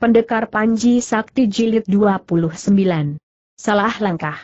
Pendekar Panji Sakti Jilid 29. Salah langkah.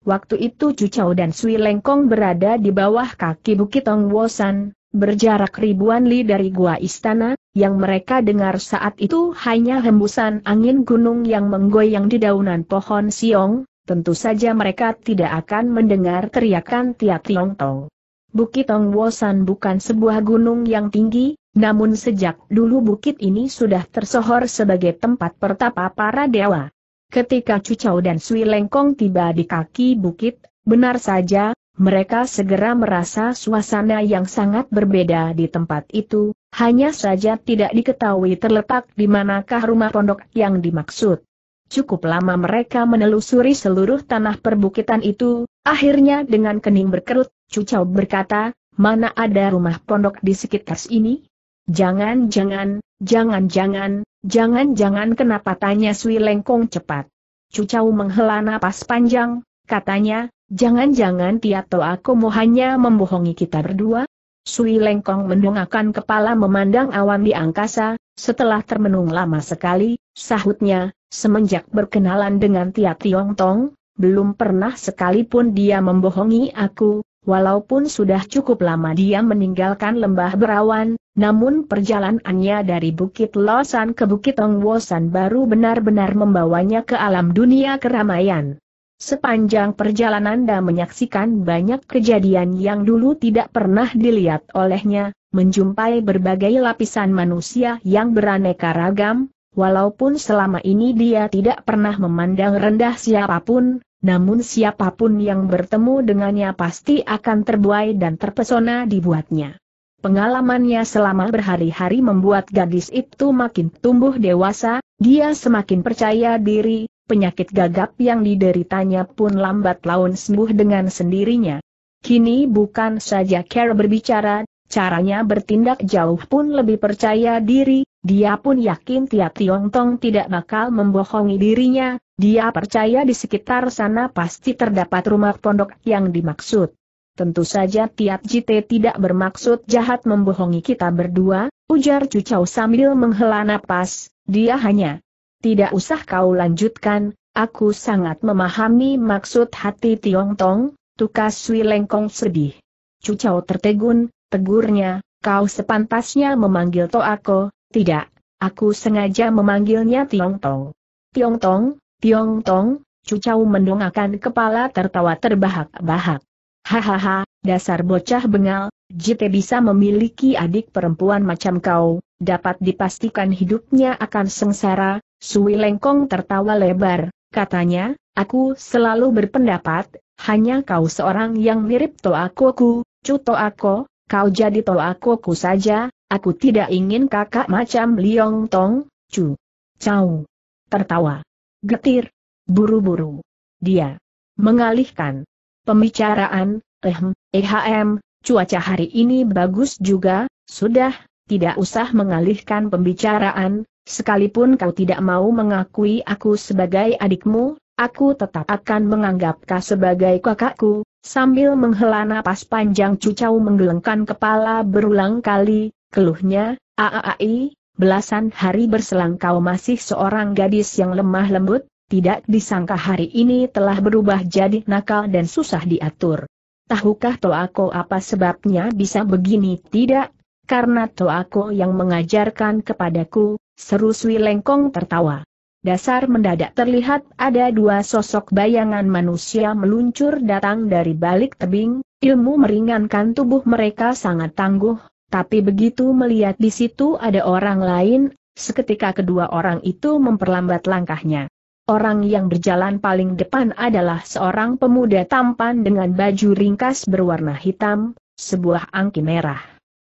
Waktu itu Cucau dan Sui Lengkong berada di bawah kaki Bukit Wosan, berjarak ribuan li dari gua istana, yang mereka dengar saat itu hanya hembusan angin gunung yang menggoyang di daunan pohon siong, tentu saja mereka tidak akan mendengar teriakan tiap Tiong Tong. Bukit Wosan bukan sebuah gunung yang tinggi, namun sejak dulu bukit ini sudah tersohor sebagai tempat pertapa para dewa. Ketika Cucau dan Sui Lengkong tiba di kaki bukit, benar saja, mereka segera merasa suasana yang sangat berbeda di tempat itu, hanya saja tidak diketahui terletak di manakah rumah pondok yang dimaksud. Cukup lama mereka menelusuri seluruh tanah perbukitan itu, akhirnya dengan kening berkerut, Cucau berkata, mana ada rumah pondok di sekitar sini? Jangan-jangan, jangan-jangan, jangan-jangan kenapa tanya Sui Lengkong cepat. Cucau menghela napas panjang, katanya, jangan-jangan Tiato mau hanya membohongi kita berdua? Sui Lengkong mendongakkan kepala memandang awan di angkasa, setelah termenung lama sekali, sahutnya, semenjak berkenalan dengan Tia Tiong Tong, belum pernah sekalipun dia membohongi aku, Walaupun sudah cukup lama dia meninggalkan lembah berawan, namun perjalanannya dari Bukit Losan ke Bukit Tongwosan baru benar-benar membawanya ke alam dunia keramaian. Sepanjang perjalanan dia menyaksikan banyak kejadian yang dulu tidak pernah dilihat olehnya, menjumpai berbagai lapisan manusia yang beraneka ragam, walaupun selama ini dia tidak pernah memandang rendah siapapun, namun siapapun yang bertemu dengannya pasti akan terbuai dan terpesona dibuatnya. Pengalamannya selama berhari-hari membuat gadis itu makin tumbuh dewasa, dia semakin percaya diri, penyakit gagap yang dideritanya pun lambat laun sembuh dengan sendirinya. Kini bukan saja Care berbicara, caranya bertindak jauh pun lebih percaya diri, dia pun yakin Tia Tong tidak bakal membohongi dirinya, dia percaya di sekitar sana pasti terdapat rumah pondok yang dimaksud. Tentu saja Tia Jite tidak bermaksud jahat membohongi kita berdua, ujar Cucau sambil menghela napas, dia hanya. Tidak usah kau lanjutkan, aku sangat memahami maksud hati Tiong Tong, tukas Sui Lengkong sedih. Cucau tertegun, tegurnya, kau sepantasnya memanggil Toako, tidak, aku sengaja memanggilnya Tiong Tong. Tiong Tong, Tiong Tong, Cucau mendongakkan kepala tertawa terbahak-bahak. Hahaha, dasar bocah bengal, jite bisa memiliki adik perempuan macam kau, dapat dipastikan hidupnya akan sengsara, Sui Lengkong tertawa lebar, katanya, aku selalu berpendapat, hanya kau seorang yang mirip Toa Koku, Cu Toako, kau jadi aku saja, aku tidak ingin kakak macam Liong Tong, cu, Cau. Tertawa. Getir. Buru-buru. Dia. Mengalihkan. Pembicaraan, ehm, ehm, cuaca hari ini bagus juga, sudah, tidak usah mengalihkan pembicaraan, sekalipun kau tidak mau mengakui aku sebagai adikmu, aku tetap akan menganggap kau sebagai kakakku, Sambil menghela napas panjang Cucau menggelengkan kepala berulang kali, keluhnya, Aaai, belasan hari berselang kau masih seorang gadis yang lemah lembut, tidak disangka hari ini telah berubah jadi nakal dan susah diatur. Tahukah Toako apa sebabnya bisa begini? Tidak, karena Toako yang mengajarkan kepadaku, seru Sui Lengkong tertawa dasar mendadak terlihat ada dua sosok bayangan manusia meluncur datang dari balik tebing, ilmu meringankan tubuh mereka sangat tangguh, tapi begitu melihat di situ ada orang lain, seketika kedua orang itu memperlambat langkahnya. Orang yang berjalan paling depan adalah seorang pemuda tampan dengan baju ringkas berwarna hitam, sebuah angki merah.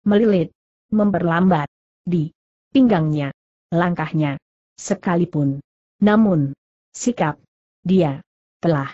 Melilit. Memperlambat. Di pinggangnya. Langkahnya sekalipun. Namun, sikap dia, telah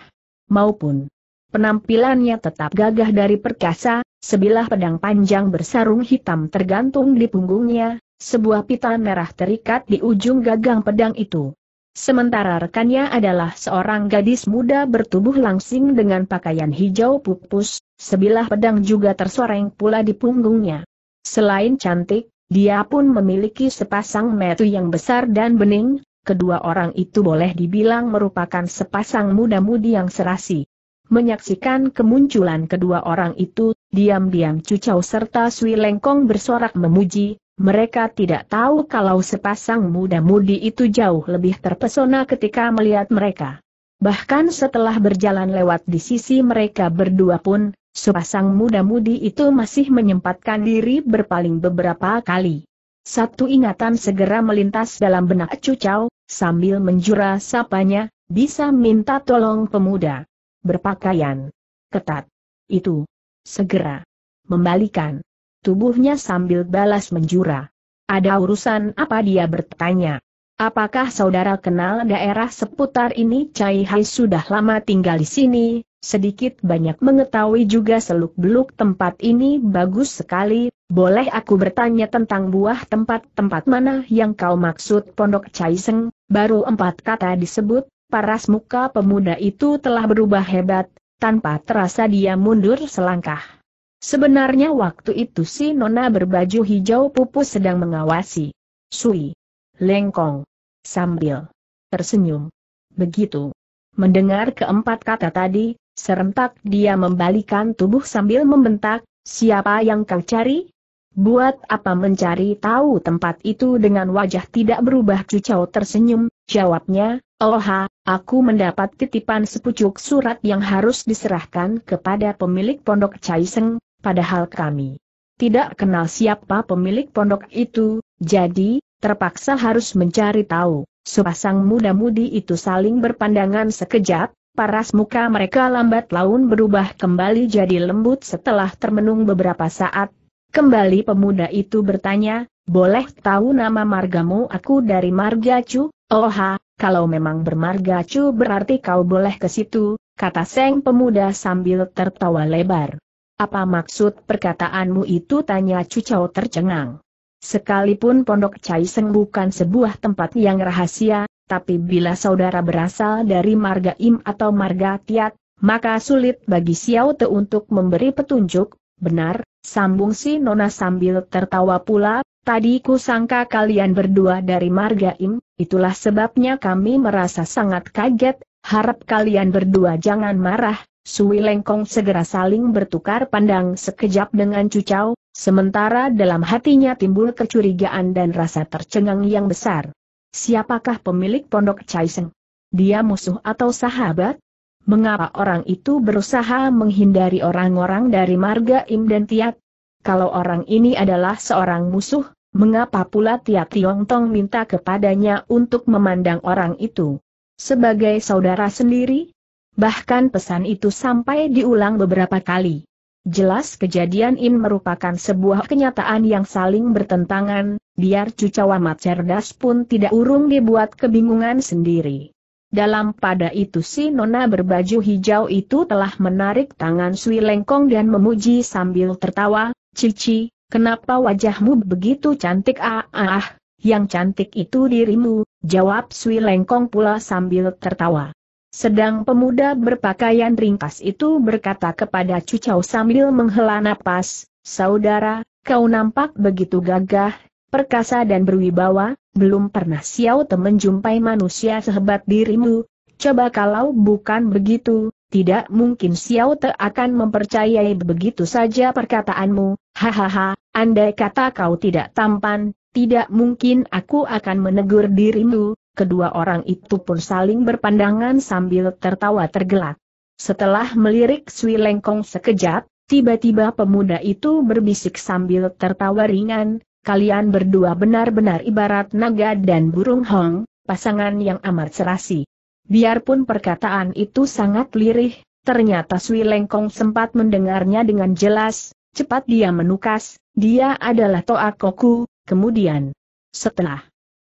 maupun penampilannya tetap gagah dari perkasa, sebilah pedang panjang bersarung hitam tergantung di punggungnya, sebuah pita merah terikat di ujung gagang pedang itu. Sementara rekannya adalah seorang gadis muda bertubuh langsing dengan pakaian hijau pupus, sebilah pedang juga tersoreng pula di punggungnya. Selain cantik, dia pun memiliki sepasang metu yang besar dan bening, kedua orang itu boleh dibilang merupakan sepasang muda-mudi yang serasi. Menyaksikan kemunculan kedua orang itu, diam-diam Cucau serta Sui Lengkong bersorak memuji, mereka tidak tahu kalau sepasang muda-mudi itu jauh lebih terpesona ketika melihat mereka. Bahkan setelah berjalan lewat di sisi mereka berdua pun, Sepasang muda-mudi itu masih menyempatkan diri berpaling beberapa kali. Satu ingatan segera melintas dalam benak Cucau, sambil menjura sapanya, bisa minta tolong pemuda. Berpakaian. Ketat. Itu. Segera. Membalikan. Tubuhnya sambil balas menjura. Ada urusan apa dia bertanya. Apakah saudara kenal daerah seputar ini? Cai Hai sudah lama tinggal di sini, sedikit banyak mengetahui juga seluk-beluk tempat ini bagus sekali. Boleh aku bertanya tentang buah tempat-tempat mana yang kau maksud pondok Cai Seng? Baru empat kata disebut, paras muka pemuda itu telah berubah hebat, tanpa terasa dia mundur selangkah. Sebenarnya waktu itu si Nona berbaju hijau pupus sedang mengawasi. Sui lengkong. Sambil tersenyum. Begitu. Mendengar keempat kata tadi, serentak dia membalikan tubuh sambil membentak, siapa yang kau cari? Buat apa mencari tahu tempat itu dengan wajah tidak berubah cucau tersenyum, jawabnya, Oha, aku mendapat titipan sepucuk surat yang harus diserahkan kepada pemilik pondok Caiseng, padahal kami tidak kenal siapa pemilik pondok itu, jadi, terpaksa harus mencari tahu. Sepasang muda-mudi itu saling berpandangan sekejap, paras muka mereka lambat laun berubah kembali jadi lembut setelah termenung beberapa saat. Kembali pemuda itu bertanya, boleh tahu nama margamu aku dari Margacu? Oha, oh, kalau memang bermargacu berarti kau boleh ke situ, kata seng pemuda sambil tertawa lebar. Apa maksud perkataanmu itu tanya Cucau tercengang. Sekalipun Pondok Seng bukan sebuah tempat yang rahasia, tapi bila saudara berasal dari marga Im atau marga Tiat, maka sulit bagi Xiao Te untuk memberi petunjuk, benar, sambung si Nona sambil tertawa pula, tadi ku sangka kalian berdua dari marga Im, itulah sebabnya kami merasa sangat kaget, harap kalian berdua jangan marah, Sui Lengkong segera saling bertukar pandang sekejap dengan Cucau, Sementara dalam hatinya timbul kecurigaan dan rasa tercengang yang besar. Siapakah pemilik pondok Chai Caiseng? Dia musuh atau sahabat? Mengapa orang itu berusaha menghindari orang-orang dari marga Im dan Tiat? Kalau orang ini adalah seorang musuh, mengapa pula Tiat Tiong Tong minta kepadanya untuk memandang orang itu? Sebagai saudara sendiri? Bahkan pesan itu sampai diulang beberapa kali. Jelas kejadian ini merupakan sebuah kenyataan yang saling bertentangan, biar cucawamat cerdas pun tidak urung dibuat kebingungan sendiri. Dalam pada itu si nona berbaju hijau itu telah menarik tangan Sui Lengkong dan memuji sambil tertawa, Cici, kenapa wajahmu begitu cantik ah ah, ah yang cantik itu dirimu, jawab Sui Lengkong pula sambil tertawa. Sedang pemuda berpakaian ringkas itu berkata kepada Cucau sambil menghela napas, Saudara, kau nampak begitu gagah, perkasa dan berwibawa, belum pernah siau temenjumpai manusia sehebat dirimu, coba kalau bukan begitu, tidak mungkin Xiao Te akan mempercayai begitu saja perkataanmu, hahaha, andai kata kau tidak tampan, tidak mungkin aku akan menegur dirimu, kedua orang itu pun saling berpandangan sambil tertawa tergelak. Setelah melirik Sui Lengkong sekejap, tiba-tiba pemuda itu berbisik sambil tertawa ringan, kalian berdua benar-benar ibarat naga dan burung hong, pasangan yang amat serasi. Biarpun perkataan itu sangat lirih, ternyata Sui Lengkong sempat mendengarnya dengan jelas, cepat dia menukas, dia adalah Toa Koku, kemudian setelah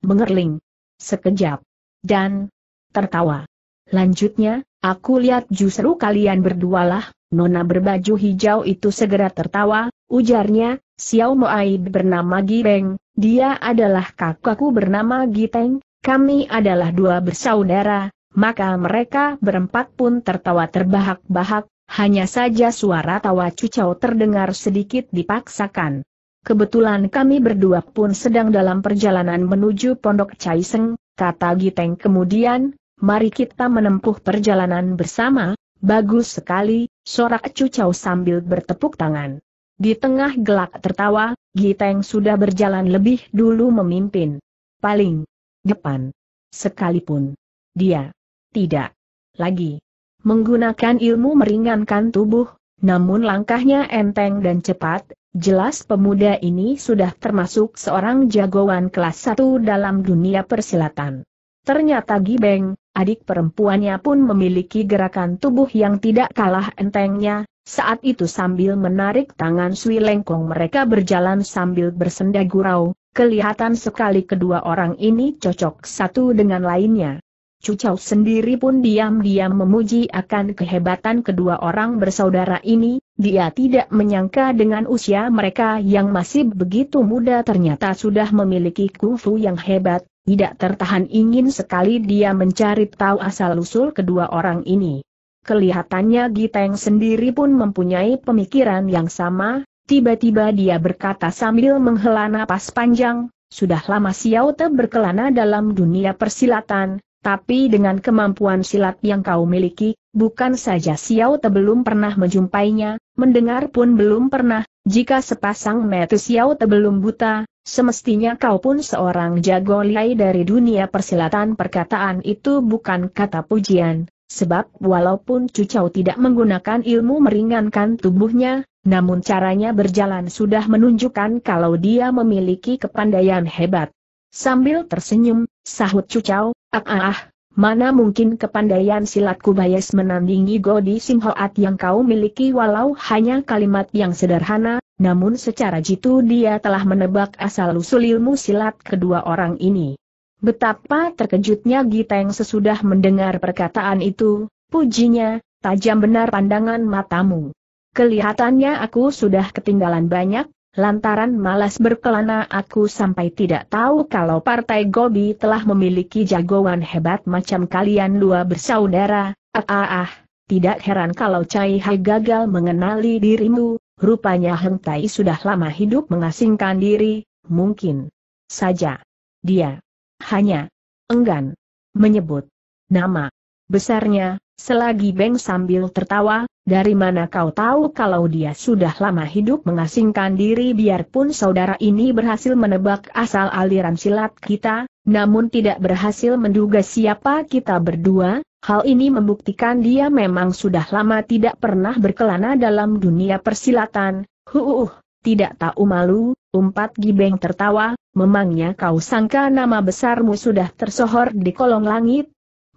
mengerling, sekejap. Dan tertawa. Lanjutnya, aku lihat justru kalian berdualah, nona berbaju hijau itu segera tertawa, ujarnya, Xiao Moai bernama Gireng, dia adalah kakakku bernama Giteng, kami adalah dua bersaudara, maka mereka berempat pun tertawa terbahak-bahak, hanya saja suara tawa cucau terdengar sedikit dipaksakan. Kebetulan kami berdua pun sedang dalam perjalanan menuju Pondok Caiseng, kata Giteng kemudian, mari kita menempuh perjalanan bersama, bagus sekali, sorak cucau sambil bertepuk tangan. Di tengah gelak tertawa, Giteng sudah berjalan lebih dulu memimpin. Paling depan. Sekalipun. Dia. Tidak. Lagi. Menggunakan ilmu meringankan tubuh, namun langkahnya enteng dan cepat, Jelas pemuda ini sudah termasuk seorang jagoan kelas satu dalam dunia persilatan. Ternyata Gibeng, adik perempuannya pun memiliki gerakan tubuh yang tidak kalah entengnya, saat itu sambil menarik tangan Sui Lengkong mereka berjalan sambil bersenda gurau, kelihatan sekali kedua orang ini cocok satu dengan lainnya. Cucau sendiri pun diam-diam memuji akan kehebatan kedua orang bersaudara ini, dia tidak menyangka dengan usia mereka yang masih begitu muda ternyata sudah memiliki kungfu yang hebat, tidak tertahan ingin sekali dia mencari tahu asal-usul kedua orang ini. Kelihatannya Giteng sendiri pun mempunyai pemikiran yang sama, tiba-tiba dia berkata sambil menghela napas panjang, sudah lama Xiao Te berkelana dalam dunia persilatan, tapi dengan kemampuan silat yang kau miliki, bukan saja Xiao Te belum pernah menjumpainya, mendengar pun belum pernah, jika sepasang mata Xiao Te belum buta, semestinya kau pun seorang jago lihai dari dunia persilatan perkataan itu bukan kata pujian, sebab walaupun Cucau tidak menggunakan ilmu meringankan tubuhnya, namun caranya berjalan sudah menunjukkan kalau dia memiliki kepandaian hebat. Sambil tersenyum, Sahut Cucau, ah ah ah, mana mungkin kepandaian silatku bayas menandingi Godi Simhoat yang kau miliki walau hanya kalimat yang sederhana, namun secara jitu dia telah menebak asal-usul ilmu silat kedua orang ini. Betapa terkejutnya Giteng sesudah mendengar perkataan itu, pujinya, tajam benar pandangan matamu. Kelihatannya aku sudah ketinggalan banyak, Lantaran malas berkelana aku sampai tidak tahu kalau partai Gobi telah memiliki jagoan hebat macam kalian dua bersaudara, ah ah ah, tidak heran kalau Cai Hai gagal mengenali dirimu, rupanya Heng Tai sudah lama hidup mengasingkan diri, mungkin saja. Dia hanya enggan menyebut nama besarnya, Selagi Beng sambil tertawa, dari mana kau tahu kalau dia sudah lama hidup mengasingkan diri biarpun saudara ini berhasil menebak asal aliran silat kita, namun tidak berhasil menduga siapa kita berdua, hal ini membuktikan dia memang sudah lama tidak pernah berkelana dalam dunia persilatan, huuh, tidak tahu malu, umpat Gibeng tertawa, memangnya kau sangka nama besarmu sudah tersohor di kolong langit,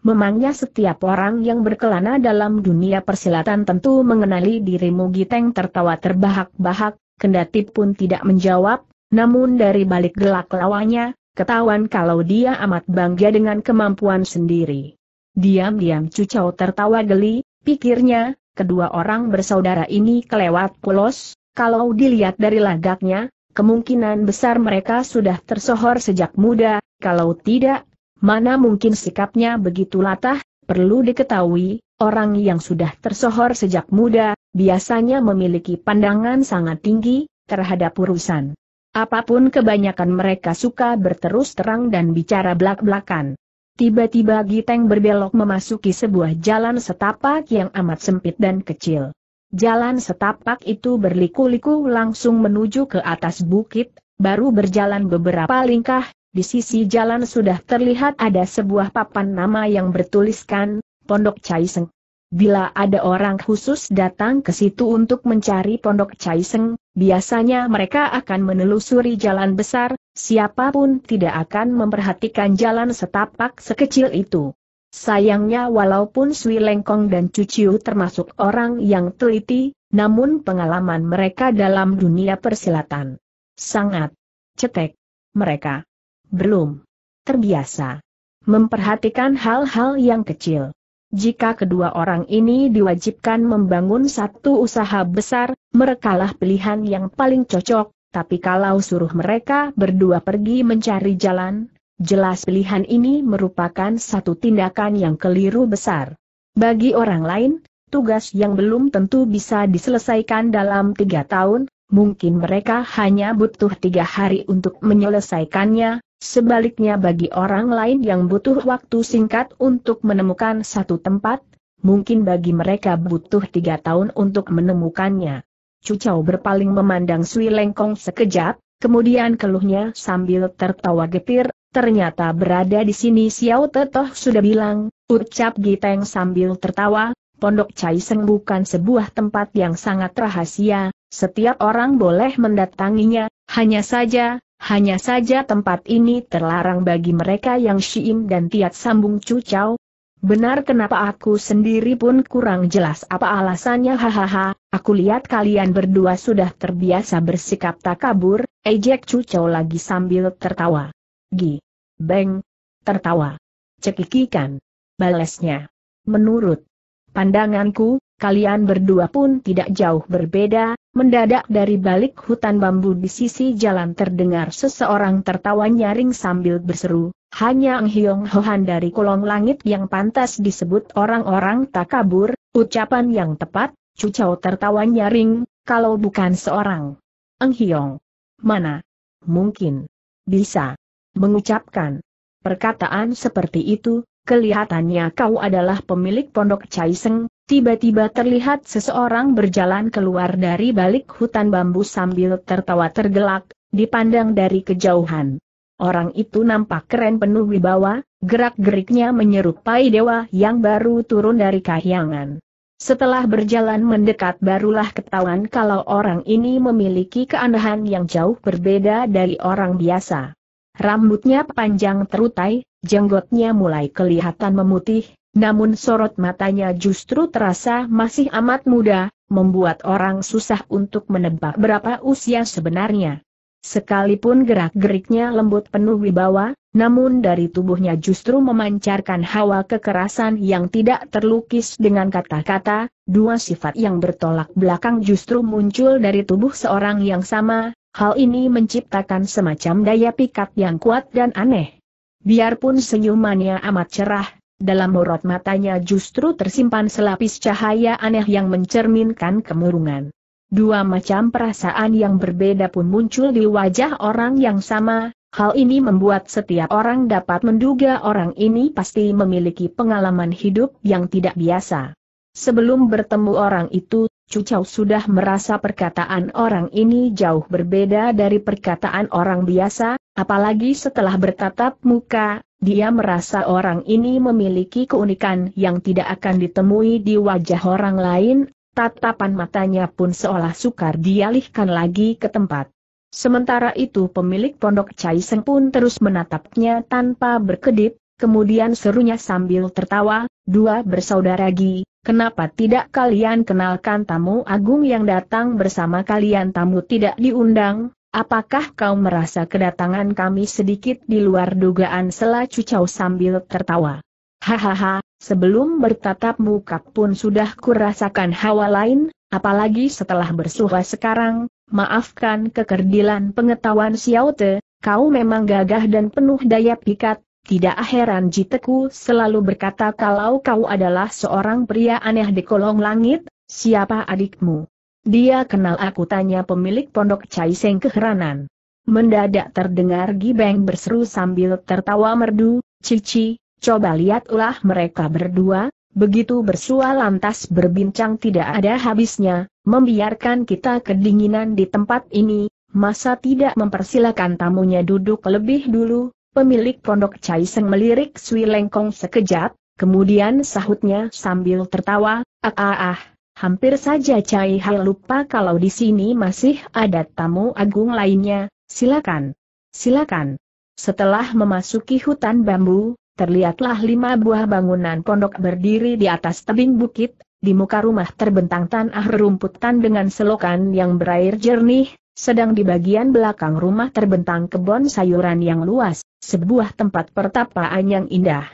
Memangnya setiap orang yang berkelana dalam dunia persilatan tentu mengenali dirimu Giteng tertawa terbahak-bahak, kendati pun tidak menjawab, namun dari balik gelak lawannya, ketahuan kalau dia amat bangga dengan kemampuan sendiri. Diam-diam Cucau tertawa geli, pikirnya, kedua orang bersaudara ini kelewat pulos. kalau dilihat dari lagaknya, kemungkinan besar mereka sudah tersohor sejak muda, kalau tidak, Mana mungkin sikapnya begitu latah, perlu diketahui, orang yang sudah tersohor sejak muda, biasanya memiliki pandangan sangat tinggi, terhadap urusan. Apapun kebanyakan mereka suka berterus terang dan bicara belak-belakan. Tiba-tiba Giteng berbelok memasuki sebuah jalan setapak yang amat sempit dan kecil. Jalan setapak itu berliku-liku langsung menuju ke atas bukit, baru berjalan beberapa lingkah, di sisi jalan sudah terlihat ada sebuah papan nama yang bertuliskan, Pondok Caiseng. Bila ada orang khusus datang ke situ untuk mencari Pondok Caiseng, biasanya mereka akan menelusuri jalan besar, siapapun tidak akan memperhatikan jalan setapak sekecil itu. Sayangnya walaupun Sui Lengkong dan Cuciu termasuk orang yang teliti, namun pengalaman mereka dalam dunia persilatan sangat cetek. Mereka belum terbiasa memperhatikan hal-hal yang kecil. Jika kedua orang ini diwajibkan membangun satu usaha besar, merekalah pilihan yang paling cocok, tapi kalau suruh mereka berdua pergi mencari jalan, jelas pilihan ini merupakan satu tindakan yang keliru besar. Bagi orang lain, tugas yang belum tentu bisa diselesaikan dalam tiga tahun, mungkin mereka hanya butuh tiga hari untuk menyelesaikannya, Sebaliknya bagi orang lain yang butuh waktu singkat untuk menemukan satu tempat, mungkin bagi mereka butuh tiga tahun untuk menemukannya. Cucau berpaling memandang Sui Lengkong sekejap, kemudian keluhnya sambil tertawa getir. ternyata berada di sini Xiao Tetoh sudah bilang, ucap Giteng sambil tertawa, Pondok Caiseng bukan sebuah tempat yang sangat rahasia, setiap orang boleh mendatanginya, hanya saja, hanya saja tempat ini terlarang bagi mereka yang Syiim dan Tiat sambung cucau. Benar kenapa aku sendiri pun kurang jelas apa alasannya hahaha, aku lihat kalian berdua sudah terbiasa bersikap takabur. ejek cucau lagi sambil tertawa. Gi. Beng. Tertawa. Cekikikan. Balasnya. Menurut pandanganku, kalian berdua pun tidak jauh berbeda, Mendadak dari balik hutan bambu di sisi jalan terdengar seseorang tertawa nyaring sambil berseru, hanya Ang Hiong Hohan dari kolong langit yang pantas disebut orang-orang tak kabur, ucapan yang tepat, Cucau tertawa nyaring, kalau bukan seorang. Ang Hiong. Mana? Mungkin. Bisa. Mengucapkan. Perkataan seperti itu, kelihatannya kau adalah pemilik pondok Caiseng, Tiba-tiba terlihat seseorang berjalan keluar dari balik hutan bambu sambil tertawa tergelak, dipandang dari kejauhan. Orang itu nampak keren penuh wibawa, gerak-geriknya menyerupai dewa yang baru turun dari kahyangan. Setelah berjalan mendekat barulah ketahuan kalau orang ini memiliki keanehan yang jauh berbeda dari orang biasa. Rambutnya panjang terutai, jenggotnya mulai kelihatan memutih, namun sorot matanya justru terasa masih amat muda, membuat orang susah untuk menebak berapa usia sebenarnya. Sekalipun gerak-geriknya lembut penuh wibawa, namun dari tubuhnya justru memancarkan hawa kekerasan yang tidak terlukis dengan kata-kata, dua sifat yang bertolak belakang justru muncul dari tubuh seorang yang sama, hal ini menciptakan semacam daya pikat yang kuat dan aneh. Biarpun senyumannya amat cerah, dalam morot matanya justru tersimpan selapis cahaya aneh yang mencerminkan kemurungan. Dua macam perasaan yang berbeda pun muncul di wajah orang yang sama, hal ini membuat setiap orang dapat menduga orang ini pasti memiliki pengalaman hidup yang tidak biasa. Sebelum bertemu orang itu, Cucau sudah merasa perkataan orang ini jauh berbeda dari perkataan orang biasa, apalagi setelah bertatap muka, dia merasa orang ini memiliki keunikan yang tidak akan ditemui di wajah orang lain, tatapan matanya pun seolah sukar dialihkan lagi ke tempat. Sementara itu pemilik pondok seng pun terus menatapnya tanpa berkedip, kemudian serunya sambil tertawa, dua bersaudara Gi, Kenapa tidak kalian kenalkan tamu agung yang datang bersama kalian tamu tidak diundang? Apakah kau merasa kedatangan kami sedikit di luar dugaan Sela Cucau sambil tertawa? Hahaha, sebelum bertatap muka pun sudah kurasakan hawa lain, apalagi setelah bersuha sekarang, maafkan kekerdilan pengetahuan Xiao Te, kau memang gagah dan penuh daya pikat, tidak heran Jiteku selalu berkata kalau kau adalah seorang pria aneh di kolong langit, siapa adikmu? Dia kenal aku tanya pemilik pondok Caiseng keheranan. Mendadak terdengar Gibeng berseru sambil tertawa merdu, Cici, coba lihat ulah mereka berdua, begitu bersua lantas berbincang tidak ada habisnya, membiarkan kita kedinginan di tempat ini, masa tidak mempersilakan tamunya duduk lebih dulu, Pemilik pondok Seng melirik Sui Lengkong sekejap, kemudian sahutnya sambil tertawa, ah ah ah, hampir saja Cai Hal lupa kalau di sini masih ada tamu agung lainnya, silakan. Silakan. Setelah memasuki hutan bambu, terlihatlah lima buah bangunan pondok berdiri di atas tebing bukit, di muka rumah terbentang tanah rumputan dengan selokan yang berair jernih, sedang di bagian belakang rumah terbentang kebun sayuran yang luas, sebuah tempat pertapaan yang indah.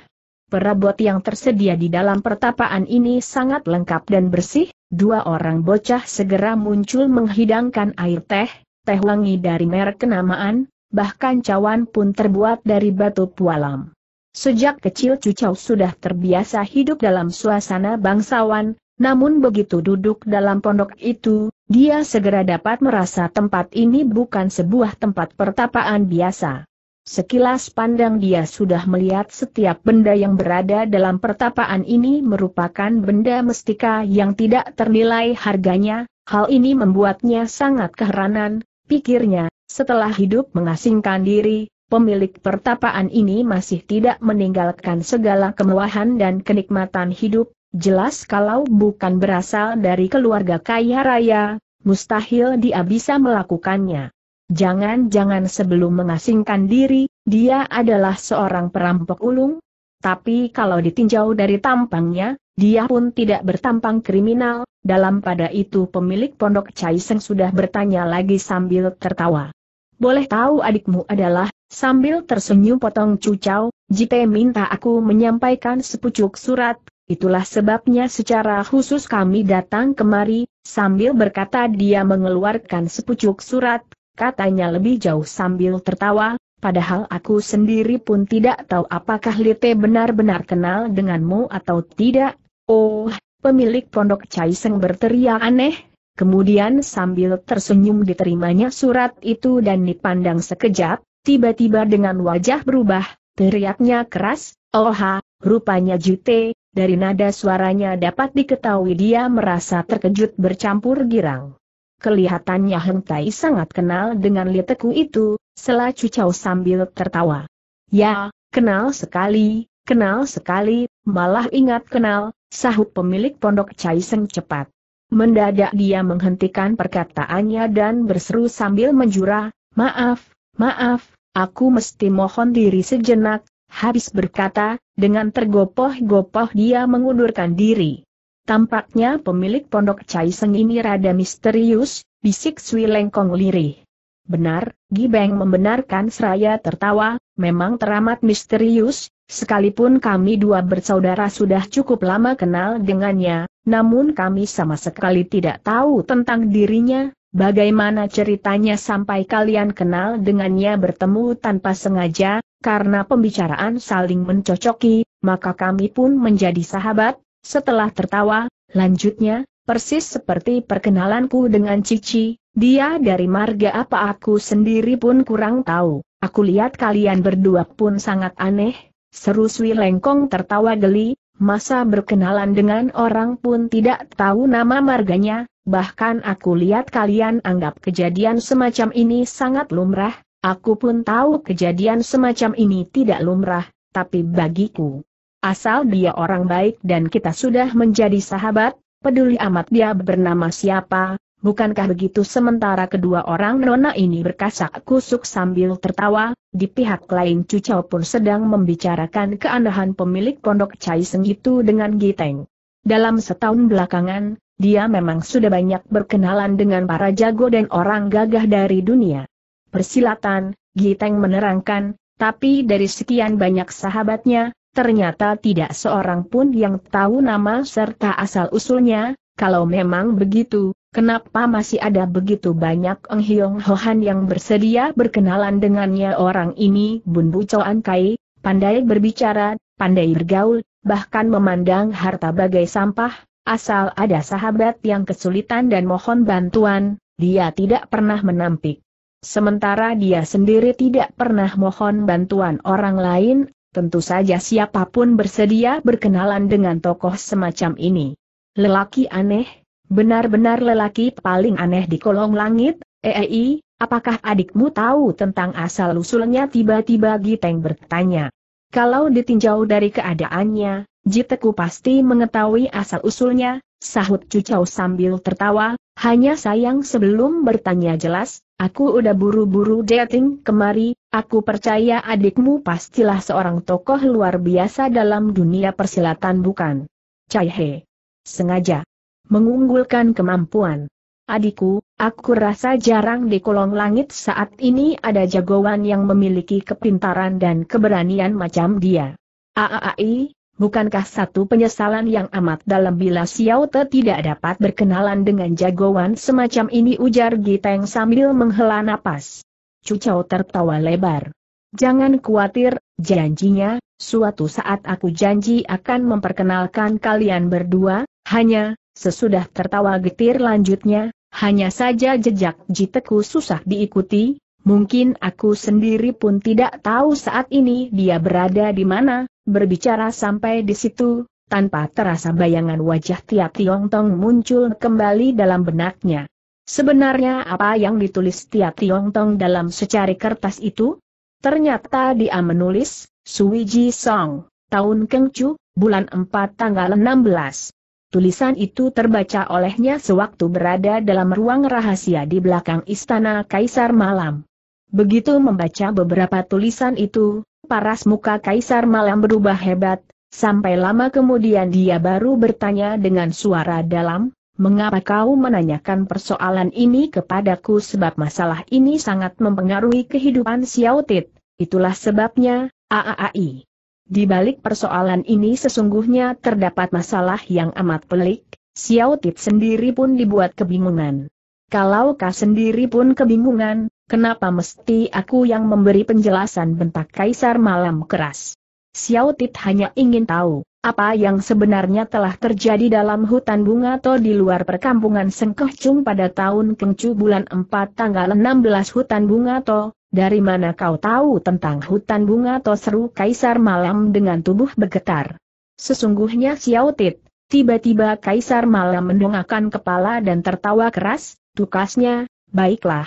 Perabot yang tersedia di dalam pertapaan ini sangat lengkap dan bersih, dua orang bocah segera muncul menghidangkan air teh, teh wangi dari merek kenamaan, bahkan cawan pun terbuat dari batu pualam. Sejak kecil Cucau sudah terbiasa hidup dalam suasana bangsawan, namun begitu duduk dalam pondok itu, dia segera dapat merasa tempat ini bukan sebuah tempat pertapaan biasa. Sekilas pandang dia sudah melihat setiap benda yang berada dalam pertapaan ini merupakan benda mestika yang tidak ternilai harganya, hal ini membuatnya sangat keheranan, pikirnya, setelah hidup mengasingkan diri, pemilik pertapaan ini masih tidak meninggalkan segala kemewahan dan kenikmatan hidup, Jelas kalau bukan berasal dari keluarga kaya raya, mustahil dia bisa melakukannya. Jangan-jangan sebelum mengasingkan diri, dia adalah seorang perampok ulung? Tapi kalau ditinjau dari tampangnya, dia pun tidak bertampang kriminal, dalam pada itu pemilik pondok Caiseng sudah bertanya lagi sambil tertawa. Boleh tahu adikmu adalah, sambil tersenyum potong cucau, Jite minta aku menyampaikan sepucuk surat Itulah sebabnya secara khusus kami datang kemari, sambil berkata dia mengeluarkan sepucuk surat, katanya lebih jauh sambil tertawa, padahal aku sendiri pun tidak tahu apakah Lite benar-benar kenal denganmu atau tidak. Oh, pemilik pondok seng berteriak aneh, kemudian sambil tersenyum diterimanya surat itu dan dipandang sekejap, tiba-tiba dengan wajah berubah, teriaknya keras, Oha, rupanya Jute, dari nada suaranya dapat diketahui dia merasa terkejut bercampur girang. Kelihatannya Heng Tai sangat kenal dengan Lieteku itu, Sela Cucau sambil tertawa. Ya, kenal sekali, kenal sekali, malah ingat kenal, sahut pemilik pondok Cai Seng cepat. Mendadak dia menghentikan perkataannya dan berseru sambil menjura, maaf, maaf, aku mesti mohon diri sejenak, Habis berkata, dengan tergopoh-gopoh dia mengundurkan diri. Tampaknya pemilik pondok seng ini rada misterius, bisik Sui Lengkong lirih. Benar, Gibeng membenarkan seraya tertawa, memang teramat misterius, sekalipun kami dua bersaudara sudah cukup lama kenal dengannya, namun kami sama sekali tidak tahu tentang dirinya, Bagaimana ceritanya sampai kalian kenal dengannya bertemu tanpa sengaja, karena pembicaraan saling mencocoki, maka kami pun menjadi sahabat, setelah tertawa, lanjutnya, persis seperti perkenalanku dengan Cici, dia dari marga apa aku sendiri pun kurang tahu, aku lihat kalian berdua pun sangat aneh, seru Sui Lengkong tertawa geli, masa berkenalan dengan orang pun tidak tahu nama marganya, bahkan aku lihat kalian anggap kejadian semacam ini sangat lumrah, aku pun tahu kejadian semacam ini tidak lumrah, tapi bagiku. Asal dia orang baik dan kita sudah menjadi sahabat, peduli amat dia bernama siapa, bukankah begitu sementara kedua orang nona ini berkasak kusuk sambil tertawa, di pihak lain Cucau pun sedang membicarakan keanehan pemilik pondok Cai Seng itu dengan Giteng. Dalam setahun belakangan, dia memang sudah banyak berkenalan dengan para jago dan orang gagah dari dunia persilatan, Giteng menerangkan, tapi dari sekian banyak sahabatnya, ternyata tidak seorang pun yang tahu nama serta asal-usulnya, kalau memang begitu, kenapa masih ada begitu banyak Eng Hiong Hohan yang bersedia berkenalan dengannya orang ini Bun Bu Choan Kai, pandai berbicara, pandai bergaul, bahkan memandang harta bagai sampah, asal ada sahabat yang kesulitan dan mohon bantuan, dia tidak pernah menampik. Sementara dia sendiri tidak pernah mohon bantuan orang lain, tentu saja siapapun bersedia berkenalan dengan tokoh semacam ini. Lelaki aneh, benar-benar lelaki paling aneh di kolong langit, EEI, apakah adikmu tahu tentang asal-usulnya tiba-tiba Giteng bertanya. Kalau ditinjau dari keadaannya, Jiteku pasti mengetahui asal-usulnya, sahut Cucau sambil tertawa, hanya sayang sebelum bertanya jelas, aku udah buru-buru dating kemari, aku percaya adikmu pastilah seorang tokoh luar biasa dalam dunia persilatan bukan? Caihe. Sengaja. Mengunggulkan kemampuan. Adikku, aku rasa jarang di kolong langit saat ini ada jagoan yang memiliki kepintaran dan keberanian macam dia. Aaai, bukankah satu penyesalan yang amat dalam bila Xiao Te tidak dapat berkenalan dengan jagoan semacam ini ujar Giteng sambil menghela napas. Cucau tertawa lebar. Jangan khawatir, janjinya, suatu saat aku janji akan memperkenalkan kalian berdua, hanya, sesudah tertawa getir lanjutnya, hanya saja jejak Jiteku susah diikuti, Mungkin aku sendiri pun tidak tahu saat ini dia berada di mana, berbicara sampai di situ, tanpa terasa bayangan wajah Tia Tiong Tong muncul kembali dalam benaknya. Sebenarnya apa yang ditulis Tia Tiong Tong dalam secari kertas itu? Ternyata dia menulis, Suiji Song, tahun Kengcu, bulan 4 tanggal 16. Tulisan itu terbaca olehnya sewaktu berada dalam ruang rahasia di belakang istana Kaisar Malam. Begitu membaca beberapa tulisan itu, paras muka kaisar malam berubah hebat, sampai lama kemudian dia baru bertanya dengan suara dalam, Mengapa kau menanyakan persoalan ini kepadaku sebab masalah ini sangat mempengaruhi kehidupan Xiaotit, itulah sebabnya, AAAI. Di balik persoalan ini sesungguhnya terdapat masalah yang amat pelik, Xiaotit sendiri pun dibuat kebingungan. Kalau kau sendiri pun kebingungan, Kenapa mesti aku yang memberi penjelasan bentak Kaisar malam keras? Xiao Tit hanya ingin tahu, apa yang sebenarnya telah terjadi dalam hutan bunga atau di luar perkampungan Sengkeh Chung pada tahun Kengcu bulan 4 tanggal 16 hutan bunga to. dari mana kau tahu tentang hutan bunga to seru Kaisar malam dengan tubuh bergetar? Sesungguhnya Xiao Tit, tiba-tiba Kaisar malam mendongakkan kepala dan tertawa keras, tukasnya, baiklah,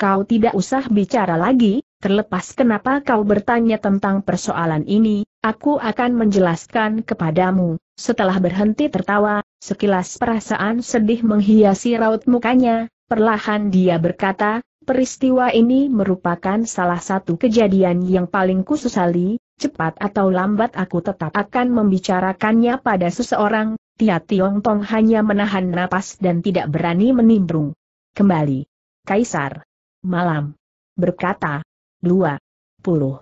Kau tidak usah bicara lagi, terlepas kenapa kau bertanya tentang persoalan ini, aku akan menjelaskan kepadamu. Setelah berhenti tertawa, sekilas perasaan sedih menghiasi raut mukanya, perlahan dia berkata, peristiwa ini merupakan salah satu kejadian yang paling kususali, cepat atau lambat aku tetap akan membicarakannya pada seseorang, Tia Tiong Tong hanya menahan napas dan tidak berani menimbrung. Kembali. Kaisar malam. Berkata, dua puluh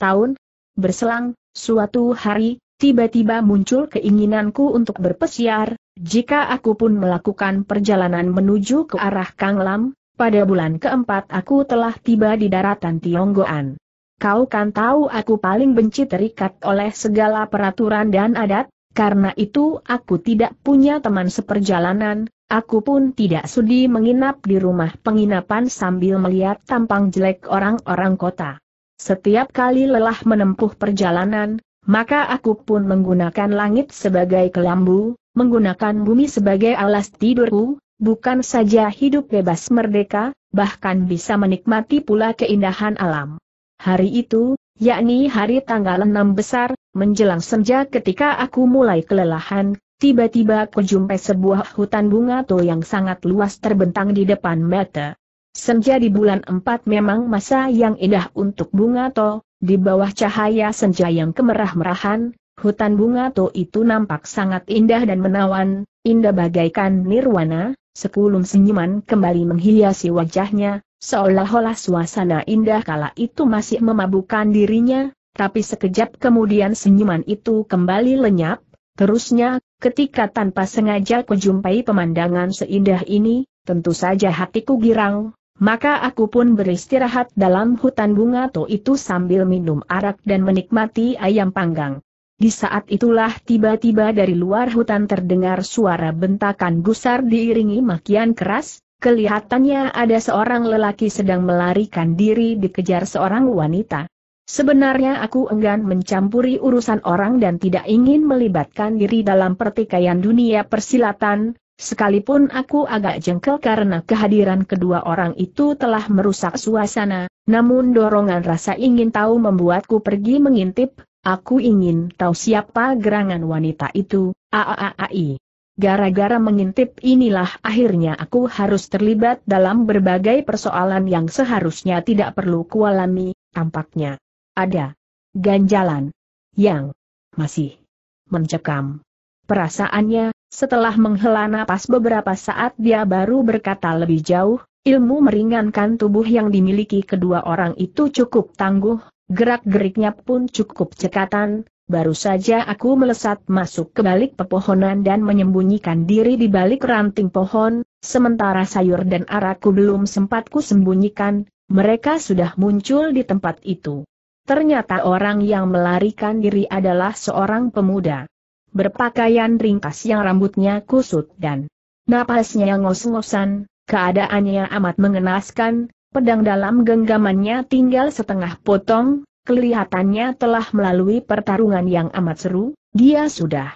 tahun, berselang, suatu hari, tiba-tiba muncul keinginanku untuk berpesiar, jika aku pun melakukan perjalanan menuju ke arah Kanglam, pada bulan keempat aku telah tiba di daratan Tionggoan. Kau kan tahu aku paling benci terikat oleh segala peraturan dan adat, karena itu aku tidak punya teman seperjalanan, Aku pun tidak sudi menginap di rumah penginapan sambil melihat tampang jelek orang-orang kota. Setiap kali lelah menempuh perjalanan, maka aku pun menggunakan langit sebagai kelambu, menggunakan bumi sebagai alas tidurku, bukan saja hidup bebas merdeka, bahkan bisa menikmati pula keindahan alam. Hari itu, yakni hari tanggal 6 besar, menjelang senja ketika aku mulai kelelahan, Tiba-tiba aku jumpai sebuah hutan bunga to yang sangat luas terbentang di depan mata. Senja di bulan empat memang masa yang indah untuk bunga to, di bawah cahaya senja yang kemerah-merahan, hutan bunga to itu nampak sangat indah dan menawan, indah bagaikan nirwana, sekulum senyuman kembali menghiasi wajahnya, seolah-olah suasana indah kala itu masih memabukkan dirinya, tapi sekejap kemudian senyuman itu kembali lenyap, Terusnya, ketika tanpa sengaja kujumpai pemandangan seindah ini, tentu saja hatiku girang, maka aku pun beristirahat dalam hutan bunga to itu sambil minum arak dan menikmati ayam panggang. Di saat itulah tiba-tiba dari luar hutan terdengar suara bentakan gusar diiringi makian keras, kelihatannya ada seorang lelaki sedang melarikan diri dikejar seorang wanita. Sebenarnya aku enggan mencampuri urusan orang dan tidak ingin melibatkan diri dalam pertikaian dunia persilatan, sekalipun aku agak jengkel karena kehadiran kedua orang itu telah merusak suasana, namun dorongan rasa ingin tahu membuatku pergi mengintip, aku ingin tahu siapa gerangan wanita itu, aaai. Gara-gara mengintip inilah akhirnya aku harus terlibat dalam berbagai persoalan yang seharusnya tidak perlu kualami, tampaknya ada ganjalan yang masih mencekam. Perasaannya, setelah menghela napas beberapa saat dia baru berkata lebih jauh, ilmu meringankan tubuh yang dimiliki kedua orang itu cukup tangguh, gerak-geriknya pun cukup cekatan, baru saja aku melesat masuk ke balik pepohonan dan menyembunyikan diri di balik ranting pohon, sementara sayur dan araku belum sempat kusembunyikan, sembunyikan, mereka sudah muncul di tempat itu. Ternyata orang yang melarikan diri adalah seorang pemuda. Berpakaian ringkas yang rambutnya kusut dan napasnya yang ngos-ngosan, keadaannya amat mengenaskan, pedang dalam genggamannya tinggal setengah potong, kelihatannya telah melalui pertarungan yang amat seru, dia sudah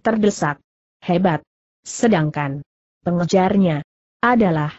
terdesak. Hebat. Sedangkan pengejarnya adalah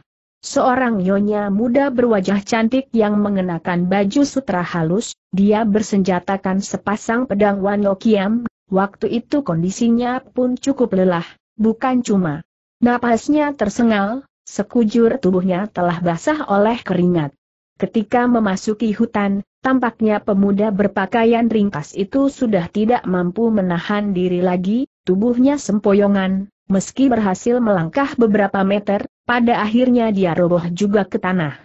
Seorang nyonya muda berwajah cantik yang mengenakan baju sutra halus, dia bersenjatakan sepasang pedang Wano Kiam, waktu itu kondisinya pun cukup lelah, bukan cuma napasnya tersengal, sekujur tubuhnya telah basah oleh keringat. Ketika memasuki hutan, tampaknya pemuda berpakaian ringkas itu sudah tidak mampu menahan diri lagi, tubuhnya sempoyongan, meski berhasil melangkah beberapa meter, pada akhirnya dia roboh juga ke tanah.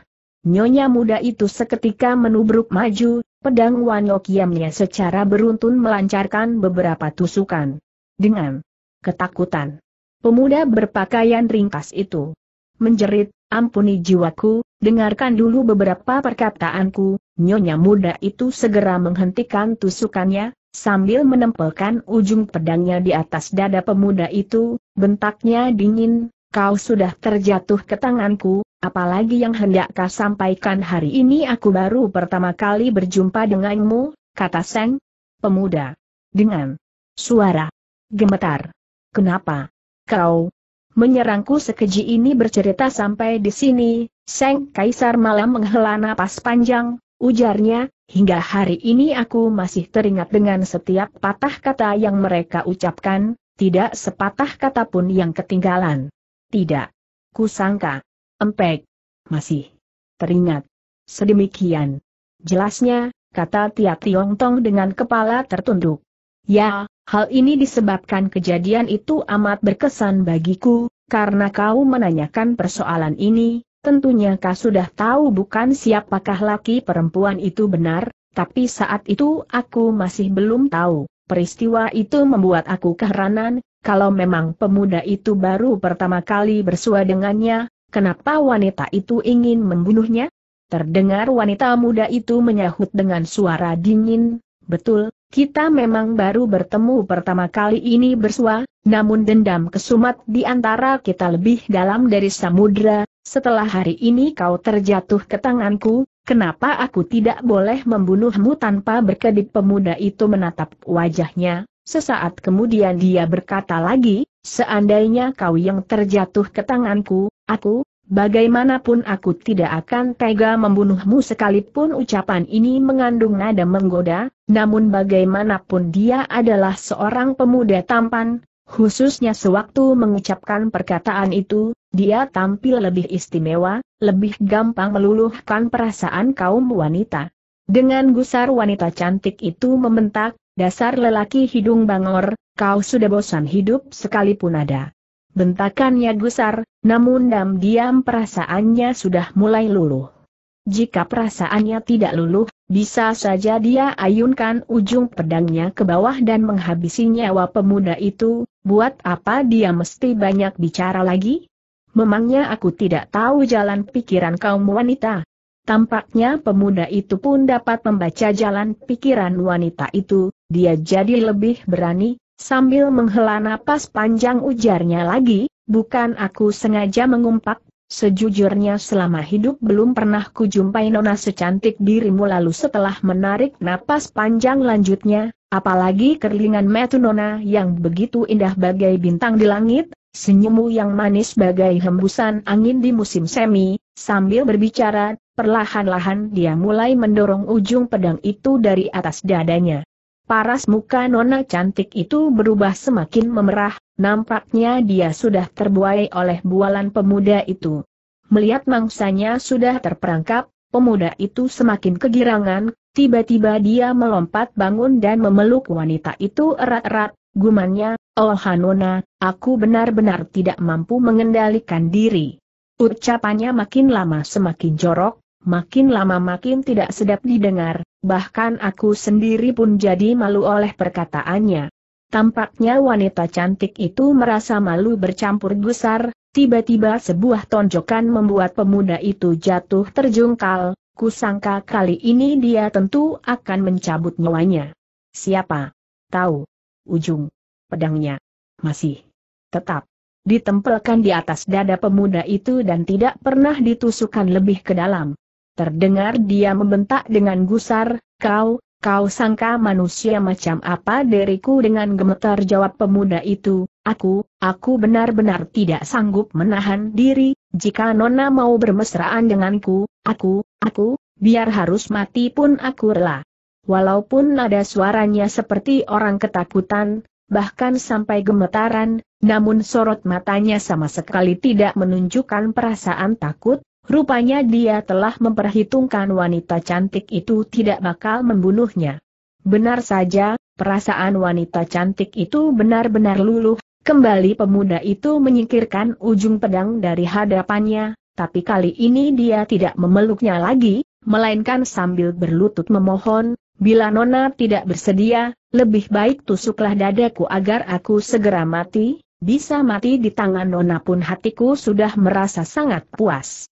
Nyonya muda itu seketika menubruk maju, pedang Wanokiamnya secara beruntun melancarkan beberapa tusukan. Dengan ketakutan, pemuda berpakaian ringkas itu menjerit, ampuni jiwaku, dengarkan dulu beberapa perkataanku, nyonya muda itu segera menghentikan tusukannya, sambil menempelkan ujung pedangnya di atas dada pemuda itu, bentaknya dingin, kau sudah terjatuh ke tanganku, apalagi yang hendak kau sampaikan hari ini aku baru pertama kali berjumpa denganmu, kata Seng. Pemuda. Dengan suara gemetar. Kenapa? Kau menyerangku sekeji ini bercerita sampai di sini, Seng Kaisar malam menghela napas panjang, ujarnya, hingga hari ini aku masih teringat dengan setiap patah kata yang mereka ucapkan, tidak sepatah kata pun yang ketinggalan. Tidak. Kusangka. Empek. Masih. Teringat. Sedemikian. Jelasnya, kata Tia Tiong Tong dengan kepala tertunduk. Ya, hal ini disebabkan kejadian itu amat berkesan bagiku, karena kau menanyakan persoalan ini, tentunya kau sudah tahu bukan siapakah laki perempuan itu benar, tapi saat itu aku masih belum tahu. Peristiwa itu membuat aku keheranan, kalau memang pemuda itu baru pertama kali bersua dengannya, kenapa wanita itu ingin membunuhnya? Terdengar wanita muda itu menyahut dengan suara dingin, betul, kita memang baru bertemu pertama kali ini bersua, namun dendam kesumat di antara kita lebih dalam dari samudra, setelah hari ini kau terjatuh ke tanganku, kenapa aku tidak boleh membunuhmu tanpa berkedip pemuda itu menatap wajahnya, Sesaat kemudian dia berkata lagi, seandainya kau yang terjatuh ke tanganku, aku, bagaimanapun aku tidak akan tega membunuhmu sekalipun ucapan ini mengandung nada menggoda, namun bagaimanapun dia adalah seorang pemuda tampan, khususnya sewaktu mengucapkan perkataan itu, dia tampil lebih istimewa, lebih gampang meluluhkan perasaan kaum wanita. Dengan gusar wanita cantik itu membentak, Dasar lelaki hidung bangor, kau sudah bosan hidup sekalipun ada. Bentakannya gusar, namun diam-diam perasaannya sudah mulai luluh. Jika perasaannya tidak luluh, bisa saja dia ayunkan ujung pedangnya ke bawah dan menghabisi nyawa pemuda itu, buat apa dia mesti banyak bicara lagi? Memangnya aku tidak tahu jalan pikiran kaum wanita. Tampaknya pemuda itu pun dapat membaca jalan pikiran wanita itu, dia jadi lebih berani, sambil menghela napas panjang ujarnya lagi, bukan aku sengaja mengumpak, sejujurnya selama hidup belum pernah kujumpai nona secantik dirimu lalu setelah menarik napas panjang lanjutnya, apalagi kerlingan metu nona yang begitu indah bagai bintang di langit, senyummu yang manis bagai hembusan angin di musim semi, sambil berbicara, perlahan-lahan dia mulai mendorong ujung pedang itu dari atas dadanya. Paras muka nona cantik itu berubah semakin memerah, nampaknya dia sudah terbuai oleh bualan pemuda itu. Melihat mangsanya sudah terperangkap, pemuda itu semakin kegirangan, tiba-tiba dia melompat bangun dan memeluk wanita itu erat-erat, gumannya, Oh Hanona, aku benar-benar tidak mampu mengendalikan diri. Ucapannya makin lama semakin jorok, Makin lama makin tidak sedap didengar, bahkan aku sendiri pun jadi malu oleh perkataannya. Tampaknya wanita cantik itu merasa malu bercampur gusar, tiba-tiba sebuah tonjokan membuat pemuda itu jatuh terjungkal, kusangka kali ini dia tentu akan mencabut nyawanya. Siapa? Tahu. Ujung. Pedangnya. Masih. Tetap ditempelkan di atas dada pemuda itu dan tidak pernah ditusukkan lebih ke dalam. Terdengar dia membentak dengan gusar, kau, kau sangka manusia macam apa deriku dengan gemetar jawab pemuda itu, aku, aku benar-benar tidak sanggup menahan diri, jika Nona mau bermesraan denganku, aku, aku, biar harus mati pun aku rela. Walaupun nada suaranya seperti orang ketakutan, bahkan sampai gemetaran, namun sorot matanya sama sekali tidak menunjukkan perasaan takut, Rupanya dia telah memperhitungkan wanita cantik itu tidak bakal membunuhnya. Benar saja, perasaan wanita cantik itu benar-benar luluh, kembali pemuda itu menyingkirkan ujung pedang dari hadapannya, tapi kali ini dia tidak memeluknya lagi, melainkan sambil berlutut memohon, bila Nona tidak bersedia, lebih baik tusuklah dadaku agar aku segera mati, bisa mati di tangan Nona pun hatiku sudah merasa sangat puas.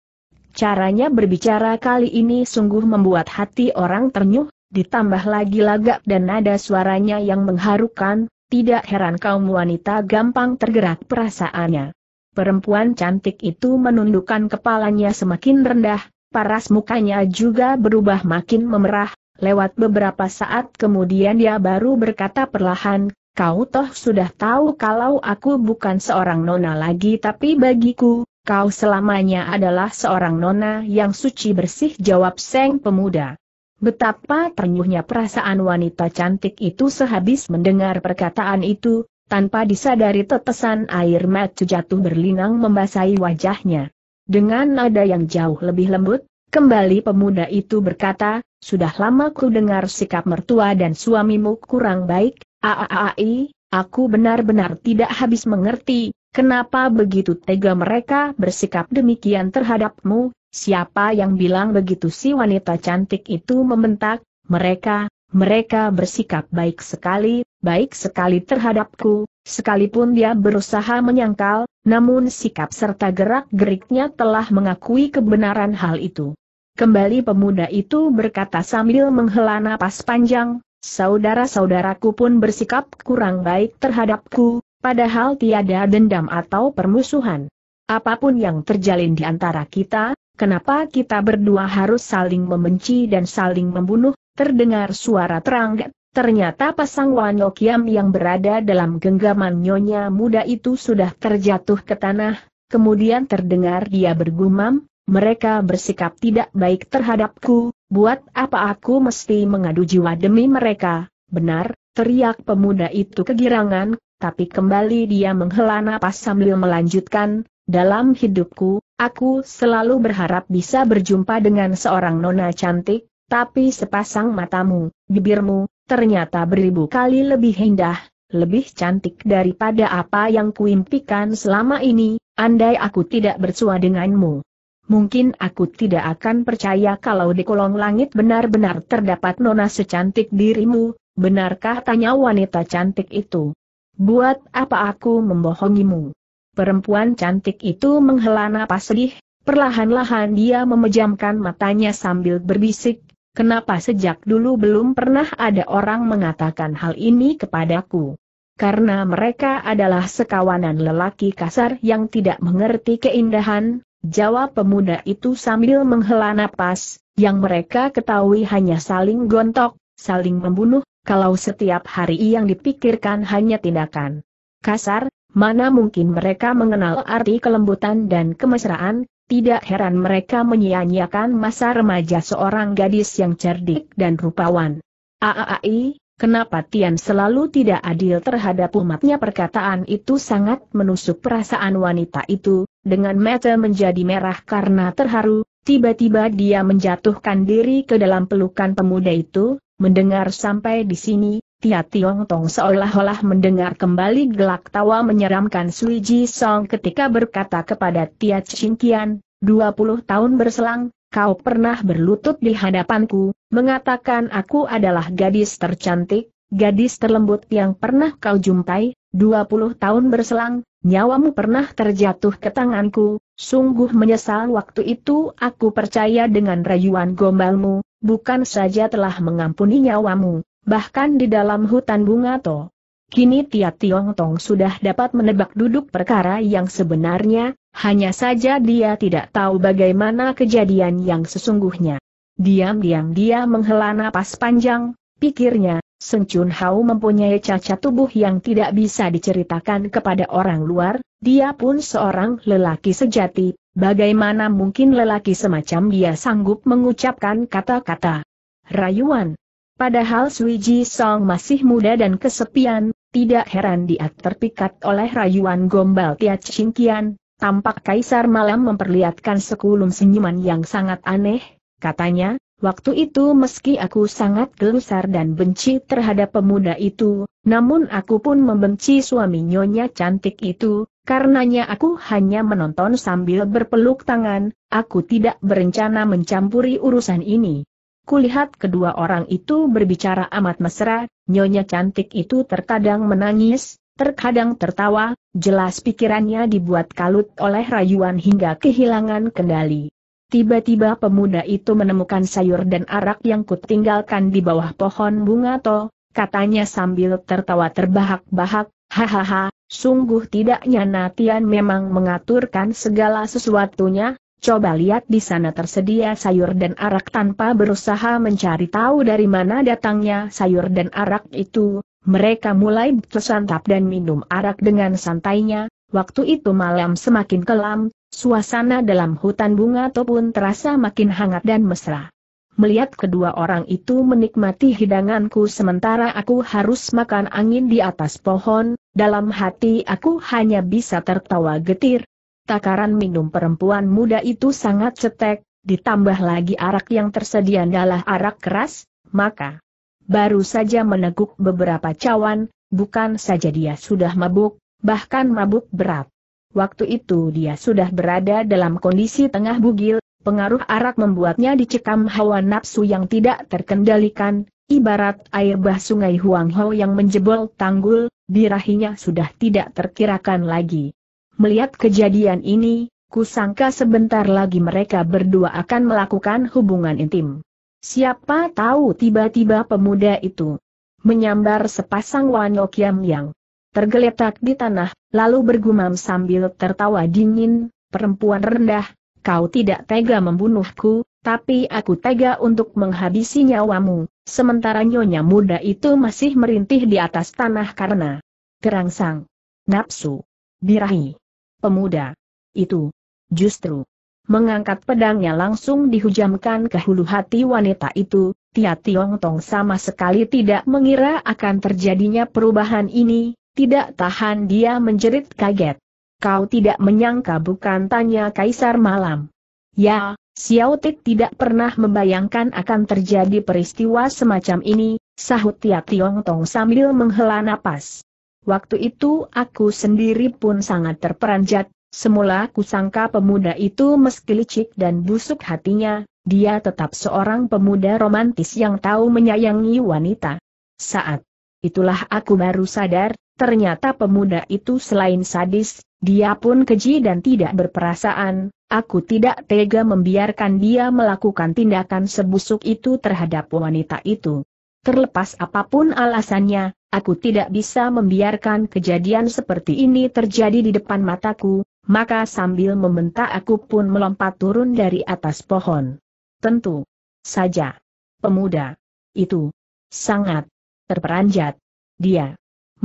Caranya berbicara kali ini sungguh membuat hati orang ternyuh, ditambah lagi lagak dan nada suaranya yang mengharukan, tidak heran kaum wanita gampang tergerak perasaannya. Perempuan cantik itu menundukkan kepalanya semakin rendah, paras mukanya juga berubah makin memerah, lewat beberapa saat kemudian dia baru berkata perlahan, Kau toh sudah tahu kalau aku bukan seorang nona lagi tapi bagiku, Kau selamanya adalah seorang nona yang suci bersih jawab Seng pemuda. Betapa ternyuhnya perasaan wanita cantik itu sehabis mendengar perkataan itu, tanpa disadari tetesan air mata jatuh berlinang membasahi wajahnya. Dengan nada yang jauh lebih lembut, kembali pemuda itu berkata, sudah lama ku dengar sikap mertua dan suamimu kurang baik, aaai, aku benar-benar tidak habis mengerti, Kenapa begitu tega mereka bersikap demikian terhadapmu? Siapa yang bilang begitu si wanita cantik itu membentak? Mereka, mereka bersikap baik sekali, baik sekali terhadapku, sekalipun dia berusaha menyangkal, namun sikap serta gerak-geriknya telah mengakui kebenaran hal itu. Kembali pemuda itu berkata sambil menghela napas panjang, saudara-saudaraku pun bersikap kurang baik terhadapku, Padahal tiada dendam atau permusuhan. Apapun yang terjalin di antara kita, kenapa kita berdua harus saling membenci dan saling membunuh, terdengar suara terang Ternyata pasang Wano Kiam yang berada dalam genggaman nyonya muda itu sudah terjatuh ke tanah, kemudian terdengar dia bergumam, mereka bersikap tidak baik terhadapku, buat apa aku mesti mengadu jiwa demi mereka, benar, teriak pemuda itu kegirangan, tapi kembali dia menghela napas sambil melanjutkan, dalam hidupku, aku selalu berharap bisa berjumpa dengan seorang nona cantik, tapi sepasang matamu, bibirmu, ternyata beribu kali lebih indah, lebih cantik daripada apa yang kuimpikan selama ini, andai aku tidak bersua denganmu. Mungkin aku tidak akan percaya kalau di kolong langit benar-benar terdapat nona secantik dirimu, benarkah tanya wanita cantik itu. Buat apa aku membohongimu? Perempuan cantik itu menghela napas sedih, perlahan-lahan dia memejamkan matanya sambil berbisik, kenapa sejak dulu belum pernah ada orang mengatakan hal ini kepadaku? Karena mereka adalah sekawanan lelaki kasar yang tidak mengerti keindahan, jawab pemuda itu sambil menghela napas, yang mereka ketahui hanya saling gontok, saling membunuh, kalau setiap hari yang dipikirkan hanya tindakan kasar, mana mungkin mereka mengenal arti kelembutan dan kemesraan, tidak heran mereka menyia-nyiakan masa remaja seorang gadis yang cerdik dan rupawan. Aai, kenapa Tian selalu tidak adil terhadap umatnya perkataan itu sangat menusuk perasaan wanita itu, dengan mata menjadi merah karena terharu, tiba-tiba dia menjatuhkan diri ke dalam pelukan pemuda itu, Mendengar sampai di sini, Tia Tiong Tong seolah-olah mendengar kembali gelak tawa menyeramkan Sui Ji Song ketika berkata kepada Tia Ching Kian, 20 tahun berselang, kau pernah berlutut di hadapanku, mengatakan aku adalah gadis tercantik, gadis terlembut yang pernah kau jumpai, 20 tahun berselang, nyawamu pernah terjatuh ke tanganku, sungguh menyesal waktu itu aku percaya dengan rayuan gombalmu, bukan saja telah mengampuni nyawamu, bahkan di dalam hutan bunga to. Kini Tia Tiong Tong sudah dapat menebak duduk perkara yang sebenarnya, hanya saja dia tidak tahu bagaimana kejadian yang sesungguhnya. Diam-diam dia menghela napas panjang, pikirnya, Seng Chun Hao mempunyai cacat tubuh yang tidak bisa diceritakan kepada orang luar, dia pun seorang lelaki sejati, Bagaimana mungkin lelaki semacam dia sanggup mengucapkan kata-kata rayuan? Padahal Suiji Song masih muda dan kesepian, tidak heran dia terpikat oleh rayuan gombal Tiat Shinkian, tampak Kaisar Malam memperlihatkan sekulum senyuman yang sangat aneh, katanya, Waktu itu meski aku sangat gelusar dan benci terhadap pemuda itu, namun aku pun membenci suami nyonya cantik itu, karenanya aku hanya menonton sambil berpeluk tangan, aku tidak berencana mencampuri urusan ini. Kulihat kedua orang itu berbicara amat mesra, nyonya cantik itu terkadang menangis, terkadang tertawa, jelas pikirannya dibuat kalut oleh rayuan hingga kehilangan kendali. Tiba-tiba pemuda itu menemukan sayur dan arak yang kutinggalkan di bawah pohon bunga to, katanya sambil tertawa terbahak-bahak, hahaha, sungguh tidaknya nyana Tian memang mengaturkan segala sesuatunya, coba lihat di sana tersedia sayur dan arak tanpa berusaha mencari tahu dari mana datangnya sayur dan arak itu, mereka mulai bersantap dan minum arak dengan santainya, waktu itu malam semakin kelam, Suasana dalam hutan bunga Topun terasa makin hangat dan mesra. Melihat kedua orang itu menikmati hidanganku sementara aku harus makan angin di atas pohon, dalam hati aku hanya bisa tertawa getir. Takaran minum perempuan muda itu sangat cetek, ditambah lagi arak yang tersedia adalah arak keras, maka baru saja meneguk beberapa cawan, bukan saja dia sudah mabuk, bahkan mabuk berat. Waktu itu dia sudah berada dalam kondisi tengah bugil, pengaruh arak membuatnya dicekam hawa nafsu yang tidak terkendalikan, ibarat air bah sungai Huangho yang menjebol tanggul, birahinya sudah tidak terkirakan lagi. Melihat kejadian ini, kusangka sebentar lagi mereka berdua akan melakukan hubungan intim. Siapa tahu tiba-tiba pemuda itu menyambar sepasang wanok Kiam Yang tergeletak di tanah, lalu bergumam sambil tertawa dingin, perempuan rendah, kau tidak tega membunuhku, tapi aku tega untuk menghabisi nyawamu, sementara nyonya muda itu masih merintih di atas tanah karena kerangsang, nafsu, birahi, pemuda. Itu, justru, mengangkat pedangnya langsung dihujamkan ke hulu hati wanita itu, Tia Tiong Tong sama sekali tidak mengira akan terjadinya perubahan ini, tidak tahan dia menjerit kaget. Kau tidak menyangka bukan tanya Kaisar Malam. Ya, Xiao Xiaotik tidak pernah membayangkan akan terjadi peristiwa semacam ini, sahut Tiap Tiong Tong sambil menghela napas. Waktu itu aku sendiri pun sangat terperanjat, semula kusangka pemuda itu meski licik dan busuk hatinya, dia tetap seorang pemuda romantis yang tahu menyayangi wanita. Saat itulah aku baru sadar, Ternyata pemuda itu selain sadis, dia pun keji dan tidak berperasaan, aku tidak tega membiarkan dia melakukan tindakan sebusuk itu terhadap wanita itu. Terlepas apapun alasannya, aku tidak bisa membiarkan kejadian seperti ini terjadi di depan mataku, maka sambil membentak aku pun melompat turun dari atas pohon. Tentu saja. Pemuda itu sangat terperanjat. Dia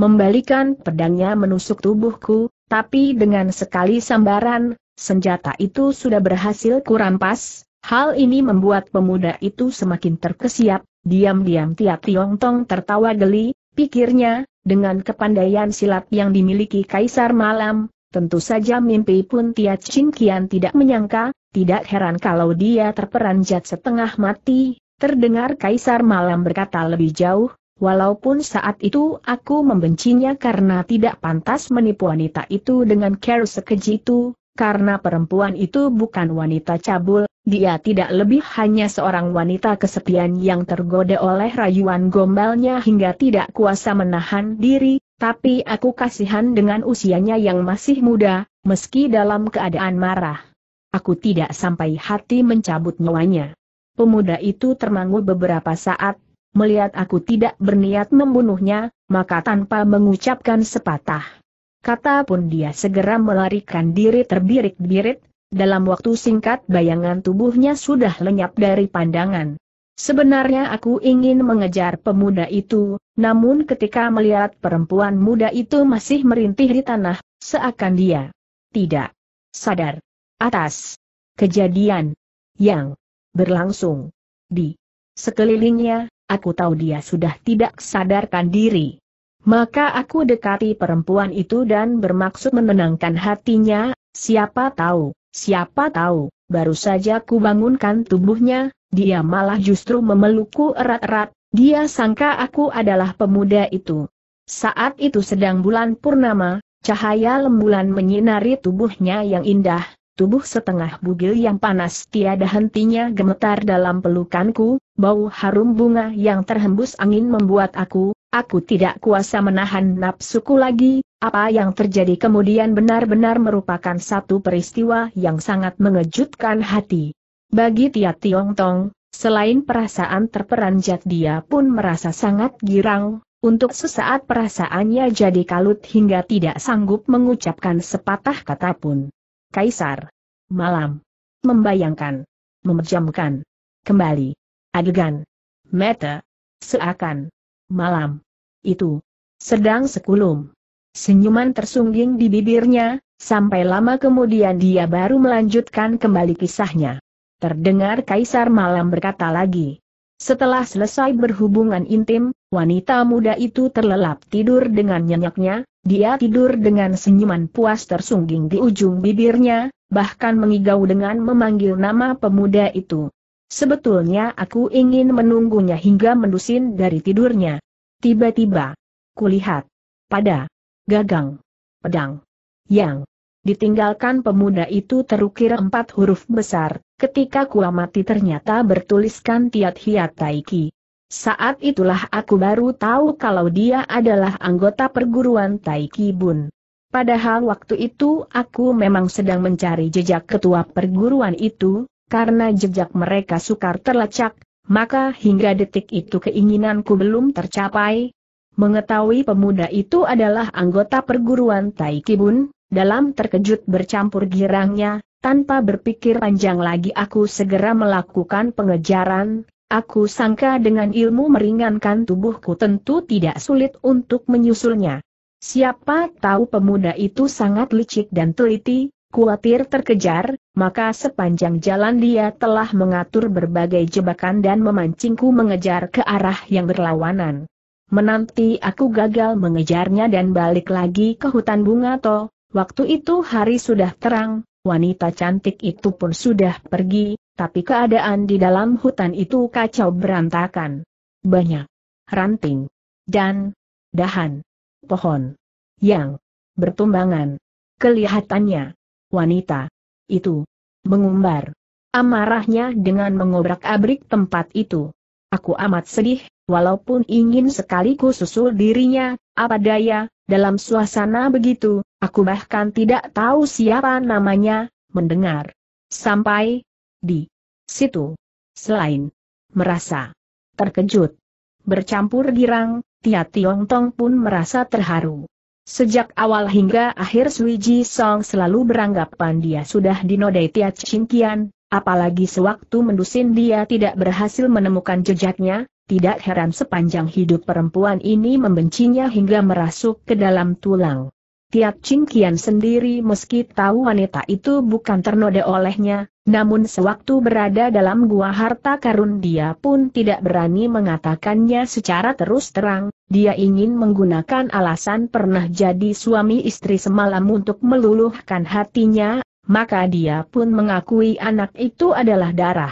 membalikan pedangnya menusuk tubuhku, tapi dengan sekali sambaran, senjata itu sudah berhasil kurampas, hal ini membuat pemuda itu semakin terkesiap, diam-diam Tia Tiong Tong tertawa geli, pikirnya, dengan kepandaian silat yang dimiliki Kaisar Malam, tentu saja mimpi pun Tia Kian tidak menyangka, tidak heran kalau dia terperanjat setengah mati, terdengar Kaisar Malam berkata lebih jauh, Walaupun saat itu aku membencinya karena tidak pantas menipu wanita itu dengan care sekeji itu, karena perempuan itu bukan wanita cabul, dia tidak lebih hanya seorang wanita kesepian yang tergoda oleh rayuan gombalnya hingga tidak kuasa menahan diri, tapi aku kasihan dengan usianya yang masih muda, meski dalam keadaan marah. Aku tidak sampai hati mencabut nyawanya. Pemuda itu termangu beberapa saat, melihat aku tidak berniat membunuhnya, maka tanpa mengucapkan sepatah kata pun dia segera melarikan diri terbirit-birit, dalam waktu singkat bayangan tubuhnya sudah lenyap dari pandangan. Sebenarnya aku ingin mengejar pemuda itu, namun ketika melihat perempuan muda itu masih merintih di tanah, seakan dia tidak sadar atas kejadian yang berlangsung di sekelilingnya, Aku tahu dia sudah tidak sadarkan diri. Maka aku dekati perempuan itu dan bermaksud menenangkan hatinya, siapa tahu, siapa tahu, baru saja ku bangunkan tubuhnya, dia malah justru memelukku erat-erat, dia sangka aku adalah pemuda itu. Saat itu sedang bulan purnama, cahaya lembulan menyinari tubuhnya yang indah, tubuh setengah bugil yang panas tiada hentinya gemetar dalam pelukanku, bau harum bunga yang terhembus angin membuat aku, aku tidak kuasa menahan nafsuku lagi, apa yang terjadi kemudian benar-benar merupakan satu peristiwa yang sangat mengejutkan hati. Bagi Tia Tiong Tong, selain perasaan terperanjat dia pun merasa sangat girang, untuk sesaat perasaannya jadi kalut hingga tidak sanggup mengucapkan sepatah kata pun. Kaisar. Malam. Membayangkan. Memejamkan. Kembali. Adegan. Meta. Seakan. Malam. Itu. Sedang sekulum. Senyuman tersungging di bibirnya, sampai lama kemudian dia baru melanjutkan kembali kisahnya. Terdengar Kaisar Malam berkata lagi. Setelah selesai berhubungan intim, wanita muda itu terlelap tidur dengan nyenyaknya, dia tidur dengan senyuman puas tersungging di ujung bibirnya, bahkan mengigau dengan memanggil nama pemuda itu. Sebetulnya aku ingin menunggunya hingga mendusin dari tidurnya. Tiba-tiba, kulihat. Pada. Gagang. Pedang. Yang. Ditinggalkan pemuda itu terukir empat huruf besar, ketika kuamati ternyata bertuliskan Tiat Hiat Taiki. Saat itulah aku baru tahu kalau dia adalah anggota perguruan Taiki Bun. Padahal waktu itu aku memang sedang mencari jejak ketua perguruan itu, karena jejak mereka sukar terlacak. maka hingga detik itu keinginanku belum tercapai. Mengetahui pemuda itu adalah anggota perguruan Taiki Bun, dalam terkejut bercampur girangnya, tanpa berpikir panjang lagi aku segera melakukan pengejaran, Aku sangka dengan ilmu meringankan tubuhku tentu tidak sulit untuk menyusulnya. Siapa tahu pemuda itu sangat licik dan teliti, Kuatir terkejar, maka sepanjang jalan dia telah mengatur berbagai jebakan dan memancingku mengejar ke arah yang berlawanan. Menanti aku gagal mengejarnya dan balik lagi ke hutan bunga to, waktu itu hari sudah terang, wanita cantik itu pun sudah pergi, tapi keadaan di dalam hutan itu kacau berantakan. Banyak ranting dan dahan pohon yang bertumbangan. Kelihatannya wanita itu mengumbar amarahnya dengan mengobrak-abrik tempat itu. Aku amat sedih, walaupun ingin sekali ku susul dirinya, apa daya, dalam suasana begitu, aku bahkan tidak tahu siapa namanya, mendengar. Sampai di situ. Selain merasa terkejut, bercampur girang, Tia Tiong Tong pun merasa terharu. Sejak awal hingga akhir Sui Ji Song selalu beranggapan dia sudah dinodai Tia Kian, apalagi sewaktu mendusin dia tidak berhasil menemukan jejaknya, tidak heran sepanjang hidup perempuan ini membencinya hingga merasuk ke dalam tulang. Tiap Cingkian sendiri meski tahu wanita itu bukan ternoda olehnya, namun sewaktu berada dalam gua harta karun dia pun tidak berani mengatakannya secara terus terang, dia ingin menggunakan alasan pernah jadi suami istri semalam untuk meluluhkan hatinya, maka dia pun mengakui anak itu adalah darah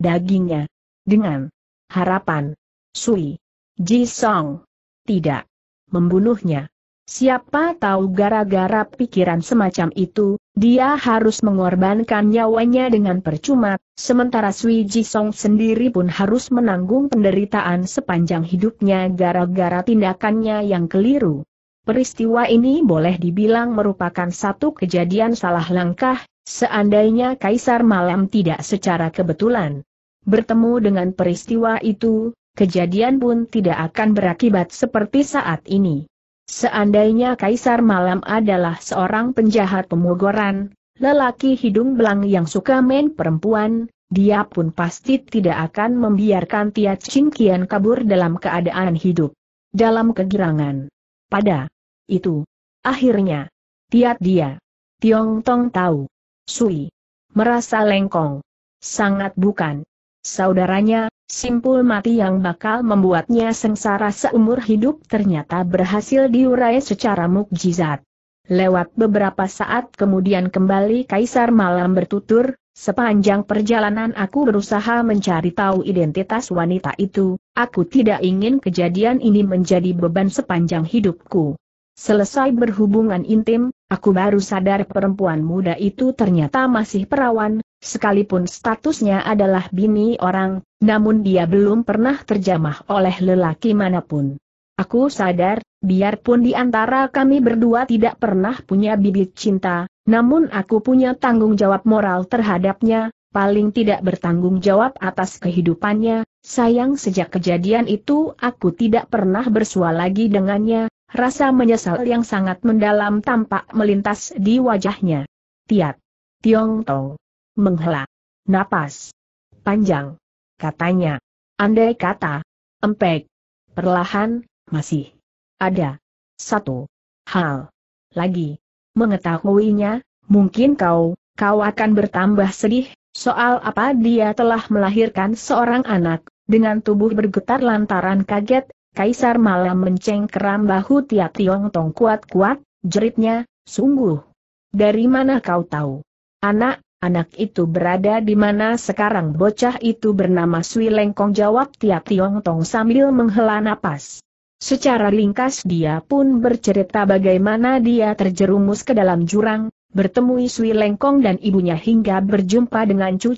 dagingnya. Dengan harapan, Sui Ji Song tidak membunuhnya. Siapa tahu gara-gara pikiran semacam itu, dia harus mengorbankan nyawanya dengan percuma, sementara Sui Song sendiri pun harus menanggung penderitaan sepanjang hidupnya gara-gara tindakannya yang keliru. Peristiwa ini boleh dibilang merupakan satu kejadian salah langkah, seandainya Kaisar Malam tidak secara kebetulan bertemu dengan peristiwa itu, kejadian pun tidak akan berakibat seperti saat ini. Seandainya Kaisar Malam adalah seorang penjahat pemogoran, lelaki hidung belang yang suka main perempuan, dia pun pasti tidak akan membiarkan Tia Ching Kian kabur dalam keadaan hidup. Dalam kegirangan. Pada itu. Akhirnya. Tiat dia. Tiong Tong tahu. Sui. Merasa lengkong. Sangat bukan. Saudaranya, Simpul mati yang bakal membuatnya sengsara seumur hidup ternyata berhasil diurai secara mukjizat. Lewat beberapa saat kemudian kembali Kaisar Malam bertutur, sepanjang perjalanan aku berusaha mencari tahu identitas wanita itu, aku tidak ingin kejadian ini menjadi beban sepanjang hidupku. Selesai berhubungan intim, aku baru sadar perempuan muda itu ternyata masih perawan, Sekalipun statusnya adalah bini orang, namun dia belum pernah terjamah oleh lelaki manapun. Aku sadar, biarpun di antara kami berdua tidak pernah punya bibit cinta, namun aku punya tanggung jawab moral terhadapnya, paling tidak bertanggung jawab atas kehidupannya, sayang sejak kejadian itu aku tidak pernah bersua lagi dengannya, rasa menyesal yang sangat mendalam tampak melintas di wajahnya. Tiat. Tiong Tong menghela napas panjang. Katanya, andai kata, empek, perlahan, masih ada satu hal lagi. Mengetahuinya, mungkin kau, kau akan bertambah sedih, soal apa dia telah melahirkan seorang anak, dengan tubuh bergetar lantaran kaget, Kaisar malah mencengkeram bahu Tia Tiong Tong kuat-kuat, jeritnya, sungguh. Dari mana kau tahu? Anak, Anak itu berada di mana sekarang bocah itu bernama Sui Lengkong jawab Tia Tiong Tong sambil menghela napas. Secara ringkas dia pun bercerita bagaimana dia terjerumus ke dalam jurang, bertemu Sui Lengkong dan ibunya hingga berjumpa dengan Cu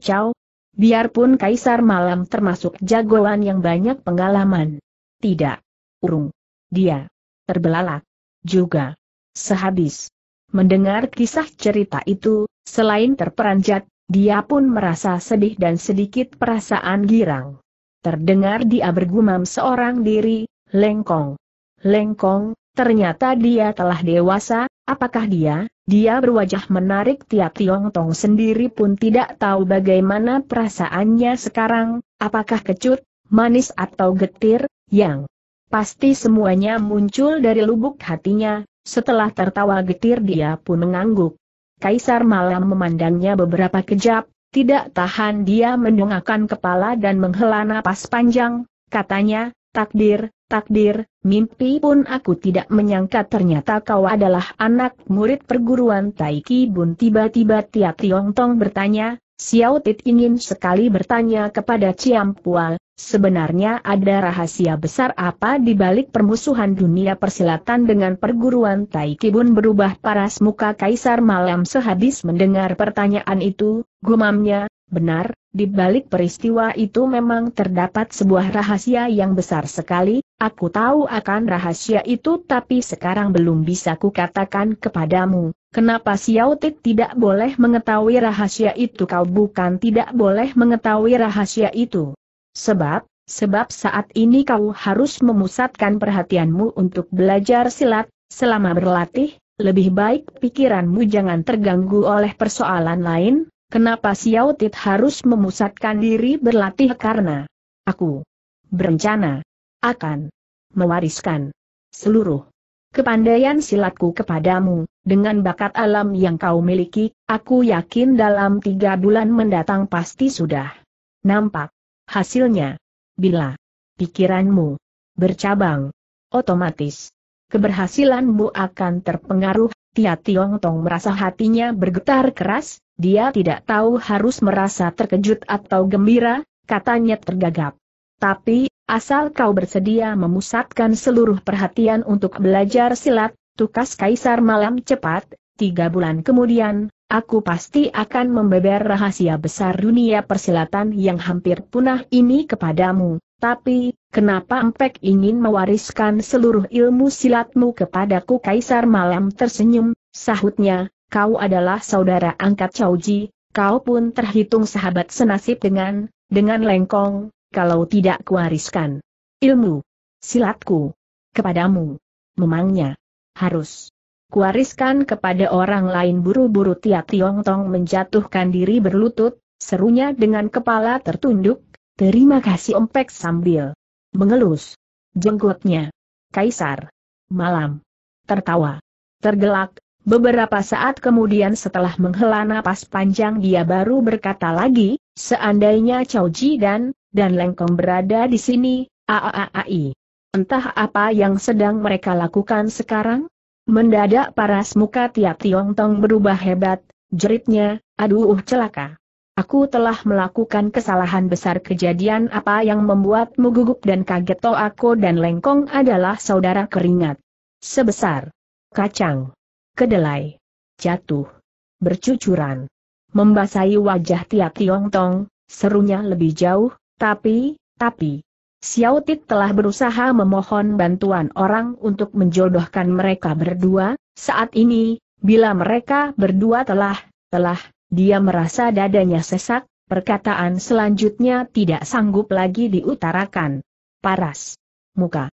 Biarpun Kaisar Malam termasuk jagoan yang banyak pengalaman. Tidak. Urung. Dia. Terbelalak. Juga. Sehabis. Mendengar kisah cerita itu, Selain terperanjat, dia pun merasa sedih dan sedikit perasaan girang. Terdengar dia bergumam seorang diri, Lengkong. Lengkong, ternyata dia telah dewasa, apakah dia, dia berwajah menarik tiap Tiong Tong sendiri pun tidak tahu bagaimana perasaannya sekarang, apakah kecut, manis atau getir, yang pasti semuanya muncul dari lubuk hatinya, setelah tertawa getir dia pun mengangguk. Kaisar Malam memandangnya beberapa kejap, tidak tahan dia mendongakkan kepala dan menghela napas panjang, katanya, takdir, takdir, mimpi pun aku tidak menyangka ternyata kau adalah anak murid perguruan Taiki Bun tiba-tiba Tia Tiong Tong bertanya, Xiao Tit ingin sekali bertanya kepada Ciam Pual, sebenarnya ada rahasia besar apa di balik permusuhan dunia persilatan dengan perguruan Tai Bun berubah paras muka Kaisar malam sehabis mendengar pertanyaan itu, gumamnya, benar, di balik peristiwa itu memang terdapat sebuah rahasia yang besar sekali, Aku tahu akan rahasia itu tapi sekarang belum bisa kukatakan kepadamu. Kenapa Xiaotik tidak boleh mengetahui rahasia itu kau bukan tidak boleh mengetahui rahasia itu? Sebab, sebab saat ini kau harus memusatkan perhatianmu untuk belajar silat, selama berlatih, lebih baik pikiranmu jangan terganggu oleh persoalan lain, kenapa Xiaotit harus memusatkan diri berlatih karena aku berencana akan mewariskan seluruh kepandaian silatku kepadamu, dengan bakat alam yang kau miliki, aku yakin dalam tiga bulan mendatang pasti sudah nampak hasilnya. Bila pikiranmu bercabang, otomatis keberhasilanmu akan terpengaruh. Tia Tiong Tong merasa hatinya bergetar keras, dia tidak tahu harus merasa terkejut atau gembira, katanya tergagap. Tapi, asal kau bersedia memusatkan seluruh perhatian untuk belajar silat, tukas kaisar malam cepat, tiga bulan kemudian, aku pasti akan membeber rahasia besar dunia persilatan yang hampir punah ini kepadamu. Tapi, kenapa Empek ingin mewariskan seluruh ilmu silatmu kepadaku Kaisar Malam tersenyum, sahutnya, kau adalah saudara angkat Chauji, kau pun terhitung sahabat senasib dengan, dengan Lengkong, kalau tidak kuariskan ilmu silatku kepadamu. Memangnya harus kuariskan kepada orang lain buru-buru Tia Tiong Tong menjatuhkan diri berlutut, serunya dengan kepala tertunduk, terima kasih Ompek sambil mengelus jenggotnya. Kaisar malam tertawa tergelak, beberapa saat kemudian setelah menghela napas panjang dia baru berkata lagi, seandainya Cao Ji dan dan Lengkong berada di sini, aaai. Entah apa yang sedang mereka lakukan sekarang? Mendadak paras muka tiap Tiong Tong berubah hebat, jeritnya, aduh celaka. Aku telah melakukan kesalahan besar kejadian apa yang membuatmu gugup dan kaget toh aku dan Lengkong adalah saudara keringat. Sebesar kacang, kedelai, jatuh, bercucuran, membasahi wajah tiap Tiong Tong, serunya lebih jauh, tapi, tapi, Xiao Tit telah berusaha memohon bantuan orang untuk menjodohkan mereka berdua, saat ini, bila mereka berdua telah, telah, dia merasa dadanya sesak, perkataan selanjutnya tidak sanggup lagi diutarakan. Paras. Muka.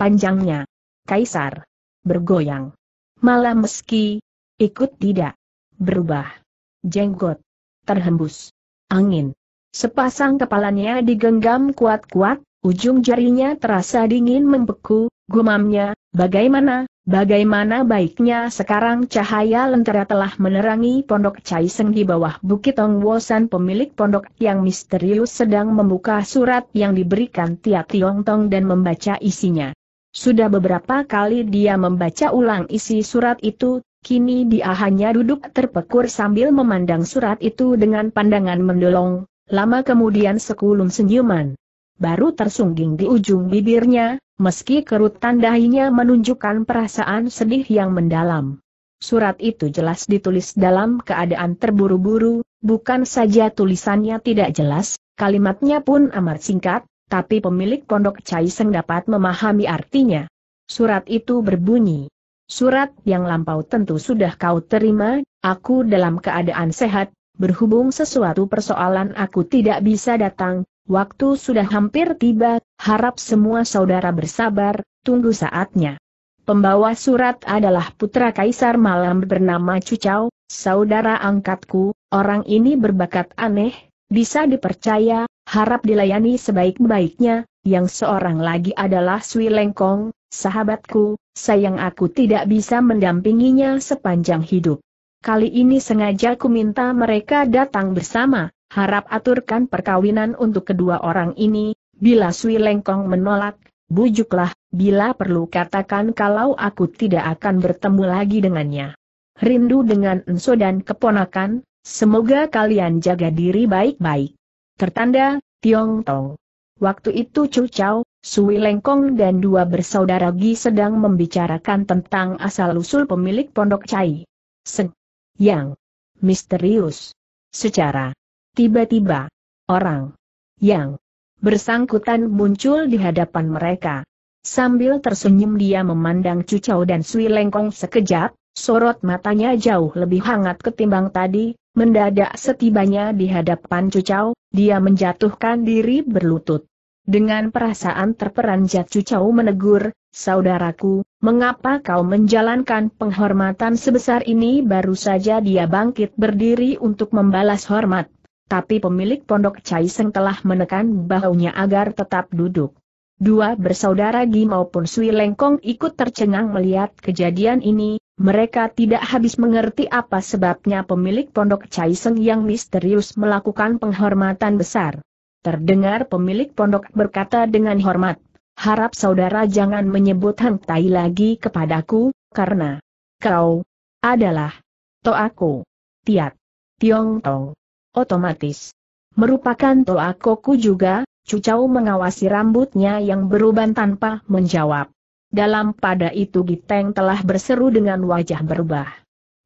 Panjangnya. Kaisar. Bergoyang. Malah meski, ikut tidak. Berubah. Jenggot. Terhembus. Angin. Sepasang kepalanya digenggam kuat-kuat, ujung jarinya terasa dingin membeku, gumamnya, bagaimana, bagaimana baiknya sekarang cahaya lentera telah menerangi pondok seng di bawah Bukit Wosan pemilik pondok yang misterius sedang membuka surat yang diberikan Tia tong dan membaca isinya. Sudah beberapa kali dia membaca ulang isi surat itu, kini dia hanya duduk terpekur sambil memandang surat itu dengan pandangan mendolong. Lama kemudian sekulum senyuman. Baru tersungging di ujung bibirnya, meski kerut tandahinya menunjukkan perasaan sedih yang mendalam. Surat itu jelas ditulis dalam keadaan terburu-buru, bukan saja tulisannya tidak jelas, kalimatnya pun amat singkat, tapi pemilik pondok Caiseng dapat memahami artinya. Surat itu berbunyi. Surat yang lampau tentu sudah kau terima, aku dalam keadaan sehat, Berhubung sesuatu persoalan aku tidak bisa datang, waktu sudah hampir tiba, harap semua saudara bersabar, tunggu saatnya. Pembawa surat adalah putra Kaisar Malam bernama Cucau, saudara angkatku, orang ini berbakat aneh, bisa dipercaya, harap dilayani sebaik-baiknya, yang seorang lagi adalah Sui Lengkong, sahabatku, sayang aku tidak bisa mendampinginya sepanjang hidup. Kali ini sengaja ku minta mereka datang bersama, harap aturkan perkawinan untuk kedua orang ini, bila Sui Lengkong menolak, bujuklah, bila perlu katakan kalau aku tidak akan bertemu lagi dengannya. Rindu dengan Enso dan keponakan, semoga kalian jaga diri baik-baik. Tertanda, Tiong Tong. Waktu itu Chu Chao, Sui Lengkong dan dua bersaudara Gi sedang membicarakan tentang asal-usul pemilik Pondok Cai. Seng yang misterius. Secara tiba-tiba, orang yang bersangkutan muncul di hadapan mereka. Sambil tersenyum dia memandang Cucau dan Sui Lengkong sekejap, sorot matanya jauh lebih hangat ketimbang tadi, mendadak setibanya di hadapan Cucau, dia menjatuhkan diri berlutut. Dengan perasaan terperanjat Cucau menegur, Saudaraku, mengapa kau menjalankan penghormatan sebesar ini baru saja dia bangkit berdiri untuk membalas hormat. Tapi pemilik pondok seng telah menekan bahunya agar tetap duduk. Dua bersaudara Gi maupun Sui Lengkong ikut tercengang melihat kejadian ini, mereka tidak habis mengerti apa sebabnya pemilik pondok seng yang misterius melakukan penghormatan besar. Terdengar pemilik pondok berkata dengan hormat, Harap saudara jangan menyebut Tai lagi kepadaku, karena kau adalah toaku. Tiat. Tiong Tong. Otomatis. Merupakan Toakoku juga, Cucau mengawasi rambutnya yang beruban tanpa menjawab. Dalam pada itu Giteng telah berseru dengan wajah berubah.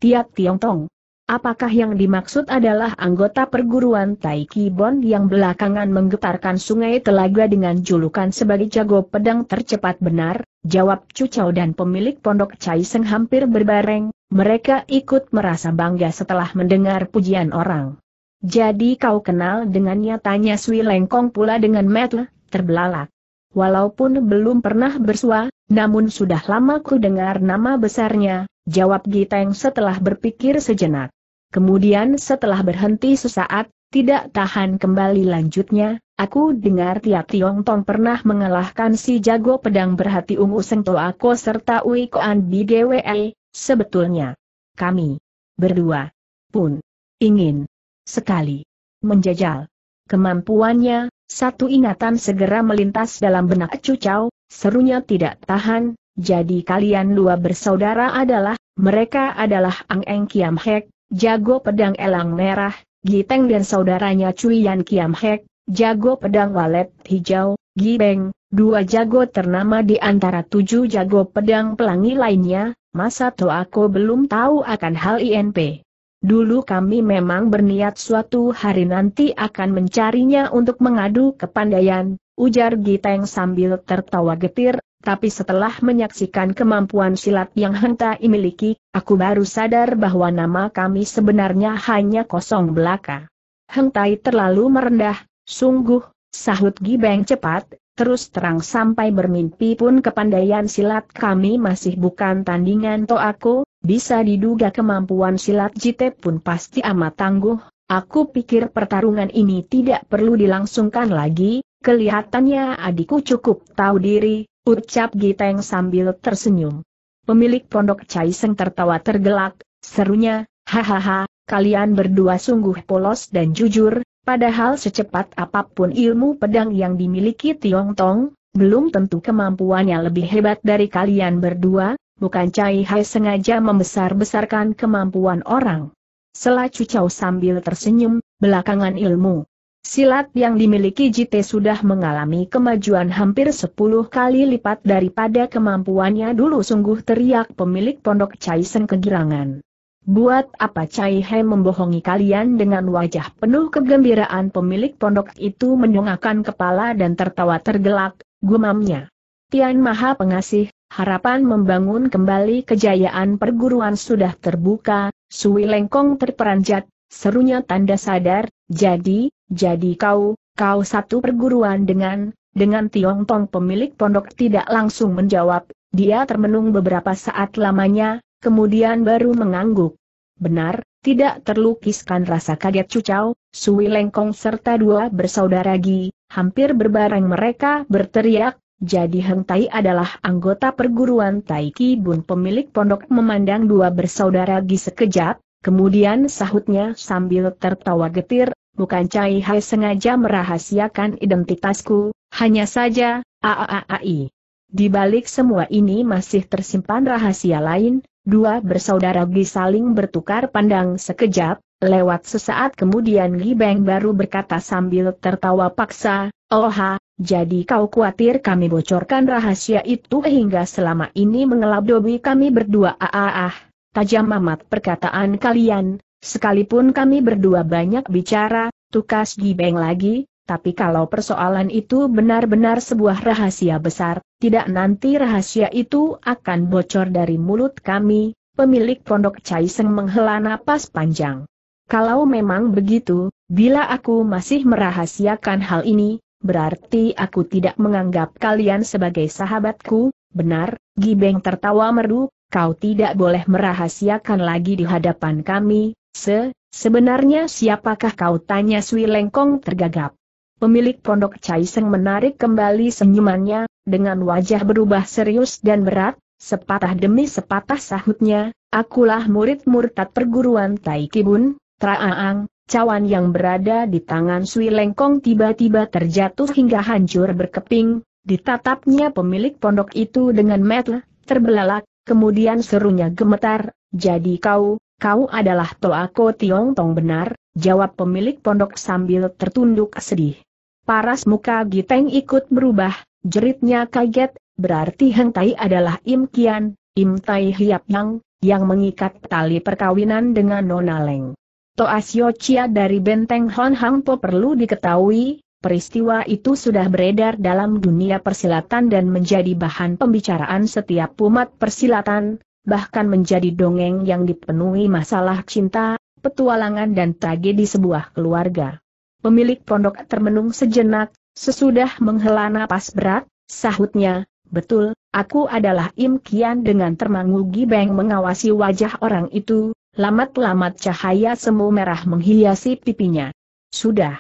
Tiat Tiong Tong. Apakah yang dimaksud adalah anggota perguruan Taiki Bon yang belakangan menggetarkan sungai telaga dengan julukan sebagai jago pedang tercepat benar? Jawab Cucau dan pemilik pondok Caiseng hampir berbareng, mereka ikut merasa bangga setelah mendengar pujian orang. Jadi kau kenal dengannya tanya Sui Lengkong pula dengan metle, terbelalak. Walaupun belum pernah bersua, namun sudah lama ku dengar nama besarnya, jawab Giteng setelah berpikir sejenak. Kemudian setelah berhenti sesaat, tidak tahan kembali lanjutnya, aku dengar tiap Tiong Tong pernah mengalahkan si jago pedang berhati ungu Seng Ko serta Ui Koan BGWE, e, sebetulnya. Kami berdua pun ingin sekali menjajal kemampuannya, satu ingatan segera melintas dalam benak Cucau, serunya tidak tahan, jadi kalian dua bersaudara adalah, mereka adalah Ang Eng Kiam Hek, jago pedang elang merah, Giteng dan saudaranya Yan Kiam Hek, jago pedang walet hijau, Beng, dua jago ternama di antara tujuh jago pedang pelangi lainnya, masa to aku belum tahu akan hal INP. Dulu kami memang berniat suatu hari nanti akan mencarinya untuk mengadu kepandaian, ujar Giteng sambil tertawa getir, tapi setelah menyaksikan kemampuan silat yang Henta miliki, aku baru sadar bahwa nama kami sebenarnya hanya kosong belaka. Hentai terlalu merendah, sungguh, sahut Gibeng cepat, Terus terang sampai bermimpi pun kepandaian silat kami masih bukan tandingan to aku, bisa diduga kemampuan silat jite pun pasti amat tangguh, aku pikir pertarungan ini tidak perlu dilangsungkan lagi, kelihatannya adikku cukup tahu diri, Ucap Giteng sambil tersenyum. Pemilik pondok Caiseng tertawa tergelak, serunya, hahaha, kalian berdua sungguh polos dan jujur, padahal secepat apapun ilmu pedang yang dimiliki Tiong Tong, belum tentu kemampuannya lebih hebat dari kalian berdua, bukan Cai Hai sengaja membesar-besarkan kemampuan orang. Selacu Cucau sambil tersenyum, belakangan ilmu Silat yang dimiliki JT sudah mengalami kemajuan hampir 10 kali lipat daripada kemampuannya dulu sungguh teriak pemilik pondok Sen kegirangan. Buat apa Chai He membohongi kalian dengan wajah penuh kegembiraan pemilik pondok itu menyongakkan kepala dan tertawa tergelak, gumamnya. Tian Maha Pengasih, harapan membangun kembali kejayaan perguruan sudah terbuka, Sui Lengkong terperanjat, serunya tanda sadar, jadi, jadi kau, kau satu perguruan dengan, dengan Tiong Tong pemilik pondok tidak langsung menjawab, dia termenung beberapa saat lamanya, kemudian baru mengangguk. Benar, tidak terlukiskan rasa kaget Cucau, Sui Lengkong serta dua bersaudara Gi, hampir berbareng mereka berteriak, jadi Heng Tai adalah anggota perguruan Tai Ki Bun pemilik pondok memandang dua bersaudara Gi sekejap, kemudian sahutnya sambil tertawa getir, bukan Cai Hai sengaja merahasiakan identitasku, hanya saja, aaai. Di balik semua ini masih tersimpan rahasia lain, dua bersaudara Gi saling bertukar pandang sekejap, lewat sesaat kemudian Gi Beng baru berkata sambil tertawa paksa, oha. Oh jadi kau khawatir kami bocorkan rahasia itu hingga selama ini mengelabdobi kami berdua ah, ah, ah, ah tajam amat perkataan kalian, Sekalipun kami berdua banyak bicara, tukas gibeng lagi, tapi kalau persoalan itu benar-benar sebuah rahasia besar, tidak nanti rahasia itu akan bocor dari mulut kami, pemilik pondok Caiseng menghela napas panjang. Kalau memang begitu, bila aku masih merahasiakan hal ini, berarti aku tidak menganggap kalian sebagai sahabatku, benar, Gibeng tertawa merdu, kau tidak boleh merahasiakan lagi di hadapan kami, Se, sebenarnya siapakah kau tanya Sui Lengkong tergagap. Pemilik pondok Caiseng menarik kembali senyumannya, dengan wajah berubah serius dan berat, sepatah demi sepatah sahutnya, akulah murid murtad perguruan Taikibun, Traaang, cawan yang berada di tangan Sui Lengkong tiba-tiba terjatuh hingga hancur berkeping, ditatapnya pemilik pondok itu dengan metel, terbelalak, kemudian serunya gemetar, jadi kau, kau adalah Toako Tiong Tong benar, jawab pemilik pondok sambil tertunduk sedih. Paras muka Giteng ikut berubah, jeritnya kaget, berarti Heng Tai adalah Im Kian, Im Tai Hiap Yang, yang mengikat tali perkawinan dengan Nona Leng. Toas Chia dari benteng Hon Hang Po perlu diketahui, peristiwa itu sudah beredar dalam dunia persilatan dan menjadi bahan pembicaraan setiap umat persilatan, bahkan menjadi dongeng yang dipenuhi masalah cinta, petualangan dan tragedi sebuah keluarga. Pemilik pondok termenung sejenak, sesudah menghela napas berat, sahutnya, betul, aku adalah Im Kian dengan termangu Gibeng mengawasi wajah orang itu, lamat-lamat cahaya semu merah menghiasi pipinya. Sudah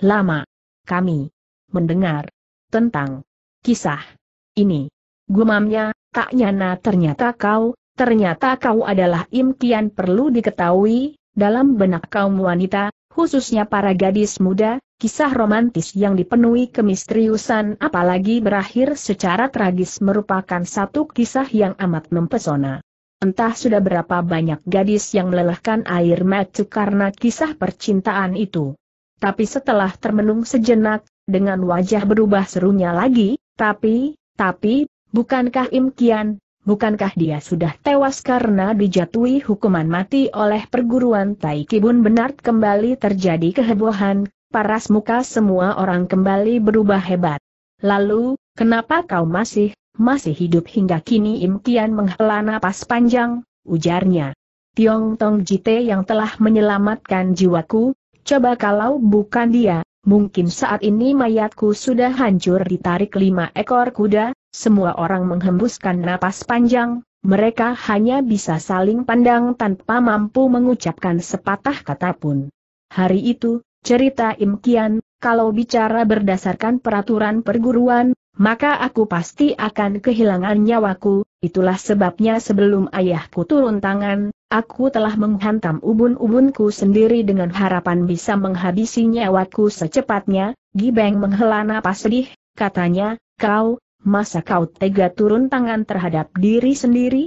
lama kami mendengar tentang kisah ini. Gumamnya, tak nyana ternyata kau, ternyata kau adalah Im Kian perlu diketahui, dalam benak kaum wanita, khususnya para gadis muda, kisah romantis yang dipenuhi kemisteriusan apalagi berakhir secara tragis merupakan satu kisah yang amat mempesona. Entah sudah berapa banyak gadis yang melelahkan air mata karena kisah percintaan itu. Tapi setelah termenung sejenak, dengan wajah berubah serunya lagi, tapi, tapi, bukankah Im Kian, bukankah dia sudah tewas karena dijatuhi hukuman mati oleh perguruan Tai Kibun benar kembali terjadi kehebohan, paras muka semua orang kembali berubah hebat. Lalu, kenapa kau masih, masih hidup hingga kini Im Kian menghela napas panjang, ujarnya. Tiong Tong Jite yang telah menyelamatkan jiwaku, coba kalau bukan dia, mungkin saat ini mayatku sudah hancur ditarik lima ekor kuda, semua orang menghembuskan napas panjang, mereka hanya bisa saling pandang tanpa mampu mengucapkan sepatah kata pun. Hari itu, cerita imkian, kalau bicara berdasarkan peraturan perguruan, maka aku pasti akan kehilangan nyawaku, itulah sebabnya sebelum ayahku turun tangan, aku telah menghantam ubun-ubunku sendiri dengan harapan bisa menghabisi nyawaku secepatnya, Gibeng menghela napas sedih, katanya, kau, masa kau tega turun tangan terhadap diri sendiri?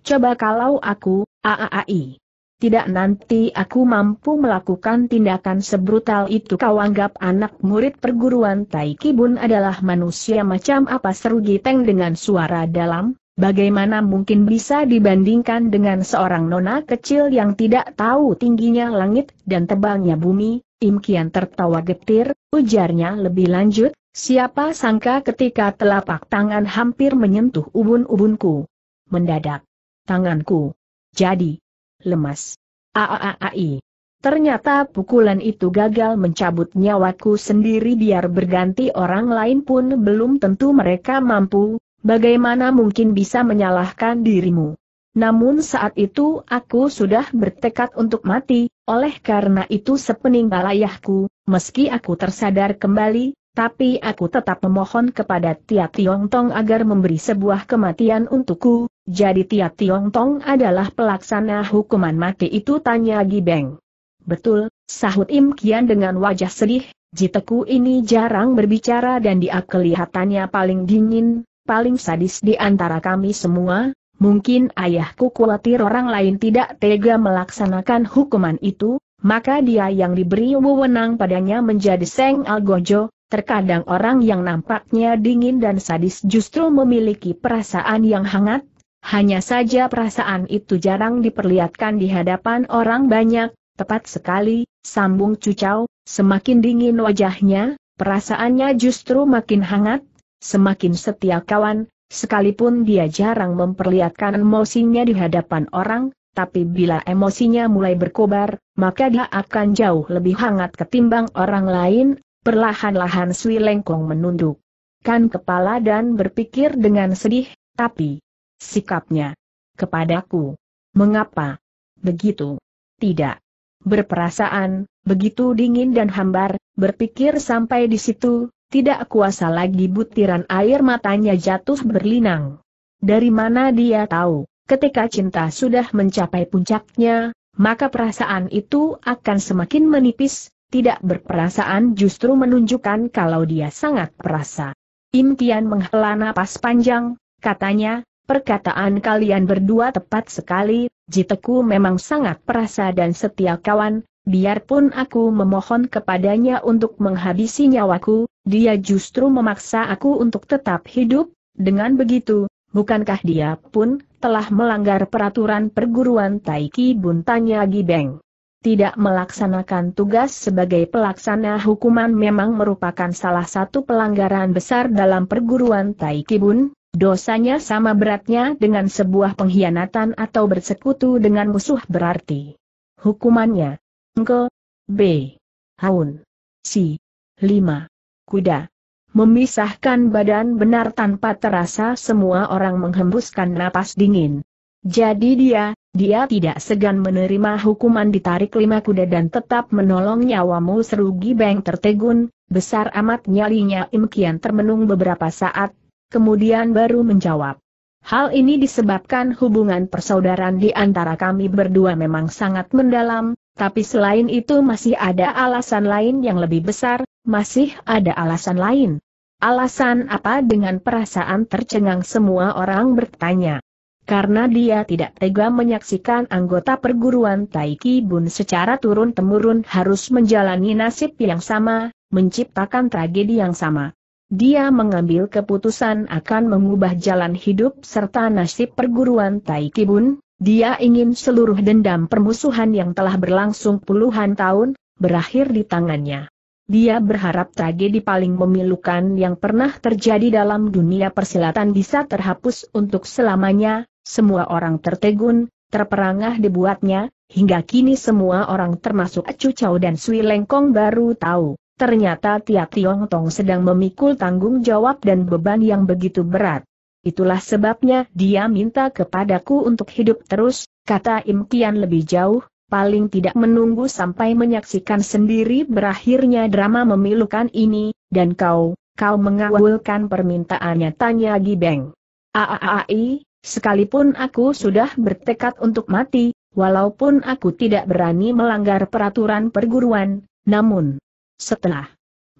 Coba kalau aku, AAAI. Tidak nanti aku mampu melakukan tindakan sebrutal itu kau anggap anak murid perguruan Taikibun adalah manusia macam apa seru Giteng dengan suara dalam, Bagaimana mungkin bisa dibandingkan dengan seorang nona kecil yang tidak tahu tingginya langit dan tebalnya bumi? Imkian tertawa getir, ujarnya lebih lanjut, Siapa sangka ketika telapak tangan hampir menyentuh ubun-ubunku. Mendadak. Tanganku. Jadi. Lemas. Aaai. Ternyata pukulan itu gagal mencabut nyawaku sendiri biar berganti orang lain pun belum tentu mereka mampu, bagaimana mungkin bisa menyalahkan dirimu. Namun saat itu aku sudah bertekad untuk mati, oleh karena itu sepeninggal ayahku, meski aku tersadar kembali, tapi aku tetap memohon kepada Tia Tiong Tong agar memberi sebuah kematian untukku, jadi Tia Tiong Tong adalah pelaksana hukuman mati itu tanya Gibeng. Betul, sahut Im Kian dengan wajah sedih, Jiteku ini jarang berbicara dan dia kelihatannya paling dingin, paling sadis di antara kami semua, mungkin ayahku khawatir orang lain tidak tega melaksanakan hukuman itu, maka dia yang diberi wewenang padanya menjadi Seng Algojo, Terkadang orang yang nampaknya dingin dan sadis justru memiliki perasaan yang hangat, hanya saja perasaan itu jarang diperlihatkan di hadapan orang banyak, tepat sekali, sambung cucau, semakin dingin wajahnya, perasaannya justru makin hangat, semakin setia kawan, sekalipun dia jarang memperlihatkan emosinya di hadapan orang, tapi bila emosinya mulai berkobar, maka dia akan jauh lebih hangat ketimbang orang lain, Perlahan-lahan Sui Lengkong menunduk kan kepala dan berpikir dengan sedih, tapi sikapnya kepadaku. Mengapa? Begitu. Tidak. Berperasaan, begitu dingin dan hambar, berpikir sampai di situ, tidak kuasa lagi butiran air matanya jatuh berlinang. Dari mana dia tahu, ketika cinta sudah mencapai puncaknya, maka perasaan itu akan semakin menipis, tidak berperasaan justru menunjukkan kalau dia sangat perasa. Im Tian menghela napas panjang, katanya, perkataan kalian berdua tepat sekali, Jiteku memang sangat perasa dan setia kawan, biarpun aku memohon kepadanya untuk menghabisi nyawaku, dia justru memaksa aku untuk tetap hidup, dengan begitu, bukankah dia pun telah melanggar peraturan perguruan Taiki Buntanya Gibeng tidak melaksanakan tugas sebagai pelaksana hukuman memang merupakan salah satu pelanggaran besar dalam perguruan Taikibun, dosanya sama beratnya dengan sebuah pengkhianatan atau bersekutu dengan musuh berarti. Hukumannya. Engke. B. Haun. C. 5. Kuda. Memisahkan badan benar tanpa terasa semua orang menghembuskan napas dingin. Jadi dia, dia tidak segan menerima hukuman ditarik lima kuda dan tetap menolong nyawamu serugi Gibeng tertegun, besar amat nyalinya Im Kian termenung beberapa saat, kemudian baru menjawab. Hal ini disebabkan hubungan persaudaraan di antara kami berdua memang sangat mendalam, tapi selain itu masih ada alasan lain yang lebih besar, masih ada alasan lain. Alasan apa dengan perasaan tercengang semua orang bertanya. Karena dia tidak tega menyaksikan anggota perguruan Taiki Bun secara turun-temurun harus menjalani nasib yang sama, menciptakan tragedi yang sama. Dia mengambil keputusan akan mengubah jalan hidup serta nasib perguruan Taiki Bun, dia ingin seluruh dendam permusuhan yang telah berlangsung puluhan tahun, berakhir di tangannya. Dia berharap tragedi paling memilukan yang pernah terjadi dalam dunia persilatan bisa terhapus untuk selamanya, semua orang tertegun, terperangah dibuatnya, hingga kini semua orang termasuk Acu Chow dan Sui Lengkong baru tahu. Ternyata Tia Tiong Tong sedang memikul tanggung jawab dan beban yang begitu berat. Itulah sebabnya dia minta kepadaku untuk hidup terus, kata Im Kian lebih jauh, paling tidak menunggu sampai menyaksikan sendiri berakhirnya drama memilukan ini, dan kau, kau mengawalkan permintaannya tanya Gibeng. Aaai, Sekalipun aku sudah bertekad untuk mati, walaupun aku tidak berani melanggar peraturan perguruan, namun setelah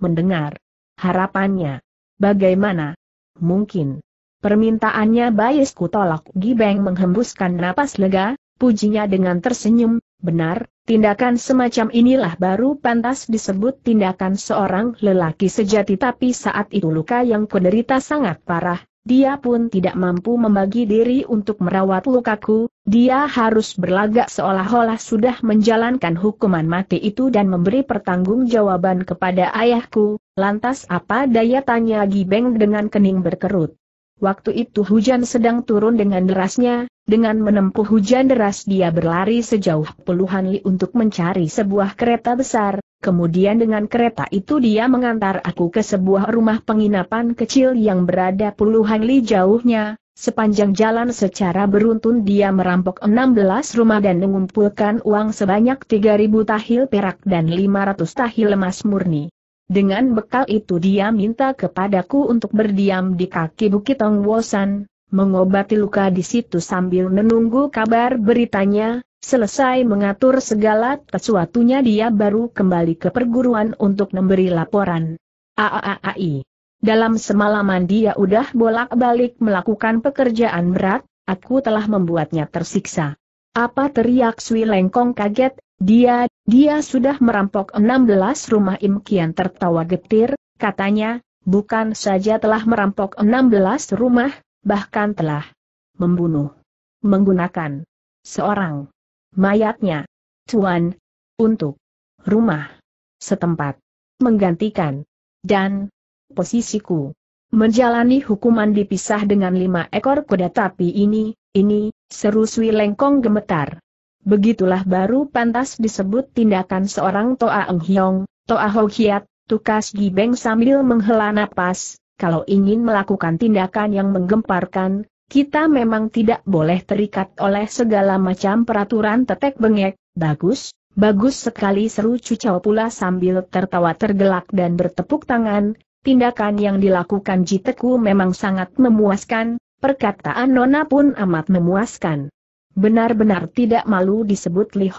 mendengar harapannya, bagaimana mungkin permintaannya Bayesku tolak Gibeng menghembuskan napas lega, pujinya dengan tersenyum, benar, tindakan semacam inilah baru pantas disebut tindakan seorang lelaki sejati tapi saat itu luka yang kuderita sangat parah, dia pun tidak mampu membagi diri untuk merawat lukaku, dia harus berlagak seolah-olah sudah menjalankan hukuman mati itu dan memberi pertanggungjawaban kepada ayahku, lantas apa daya tanya Gibeng dengan kening berkerut. Waktu itu hujan sedang turun dengan derasnya, dengan menempuh hujan deras dia berlari sejauh puluhan li untuk mencari sebuah kereta besar, kemudian dengan kereta itu dia mengantar aku ke sebuah rumah penginapan kecil yang berada puluhan li jauhnya, sepanjang jalan secara beruntun dia merampok 16 rumah dan mengumpulkan uang sebanyak 3.000 tahil perak dan 500 tahil emas murni. Dengan bekal itu dia minta kepadaku untuk berdiam di kaki Bukit Tongwosan, mengobati luka di situ sambil menunggu kabar beritanya, selesai mengatur segala sesuatunya dia baru kembali ke perguruan untuk memberi laporan. AAAI. Dalam semalaman dia udah bolak-balik melakukan pekerjaan berat, aku telah membuatnya tersiksa. Apa teriak Sui Lengkong kaget, dia, dia sudah merampok 16 rumah Im Kian tertawa getir, katanya, bukan saja telah merampok 16 rumah, bahkan telah membunuh, menggunakan seorang mayatnya, cuan, untuk rumah setempat, menggantikan, dan posisiku. Menjalani hukuman dipisah dengan lima ekor kuda tapi ini, ini, seru Sui Lengkong gemetar. Begitulah baru pantas disebut tindakan seorang Toa Eng Hiong, Toa Ho Hiat, Tukas Gibeng sambil menghela napas, kalau ingin melakukan tindakan yang menggemparkan, kita memang tidak boleh terikat oleh segala macam peraturan tetek bengek, bagus, bagus sekali seru Cucau pula sambil tertawa tergelak dan bertepuk tangan, tindakan yang dilakukan Jiteku memang sangat memuaskan, perkataan Nona pun amat memuaskan. Benar-benar tidak malu disebut Li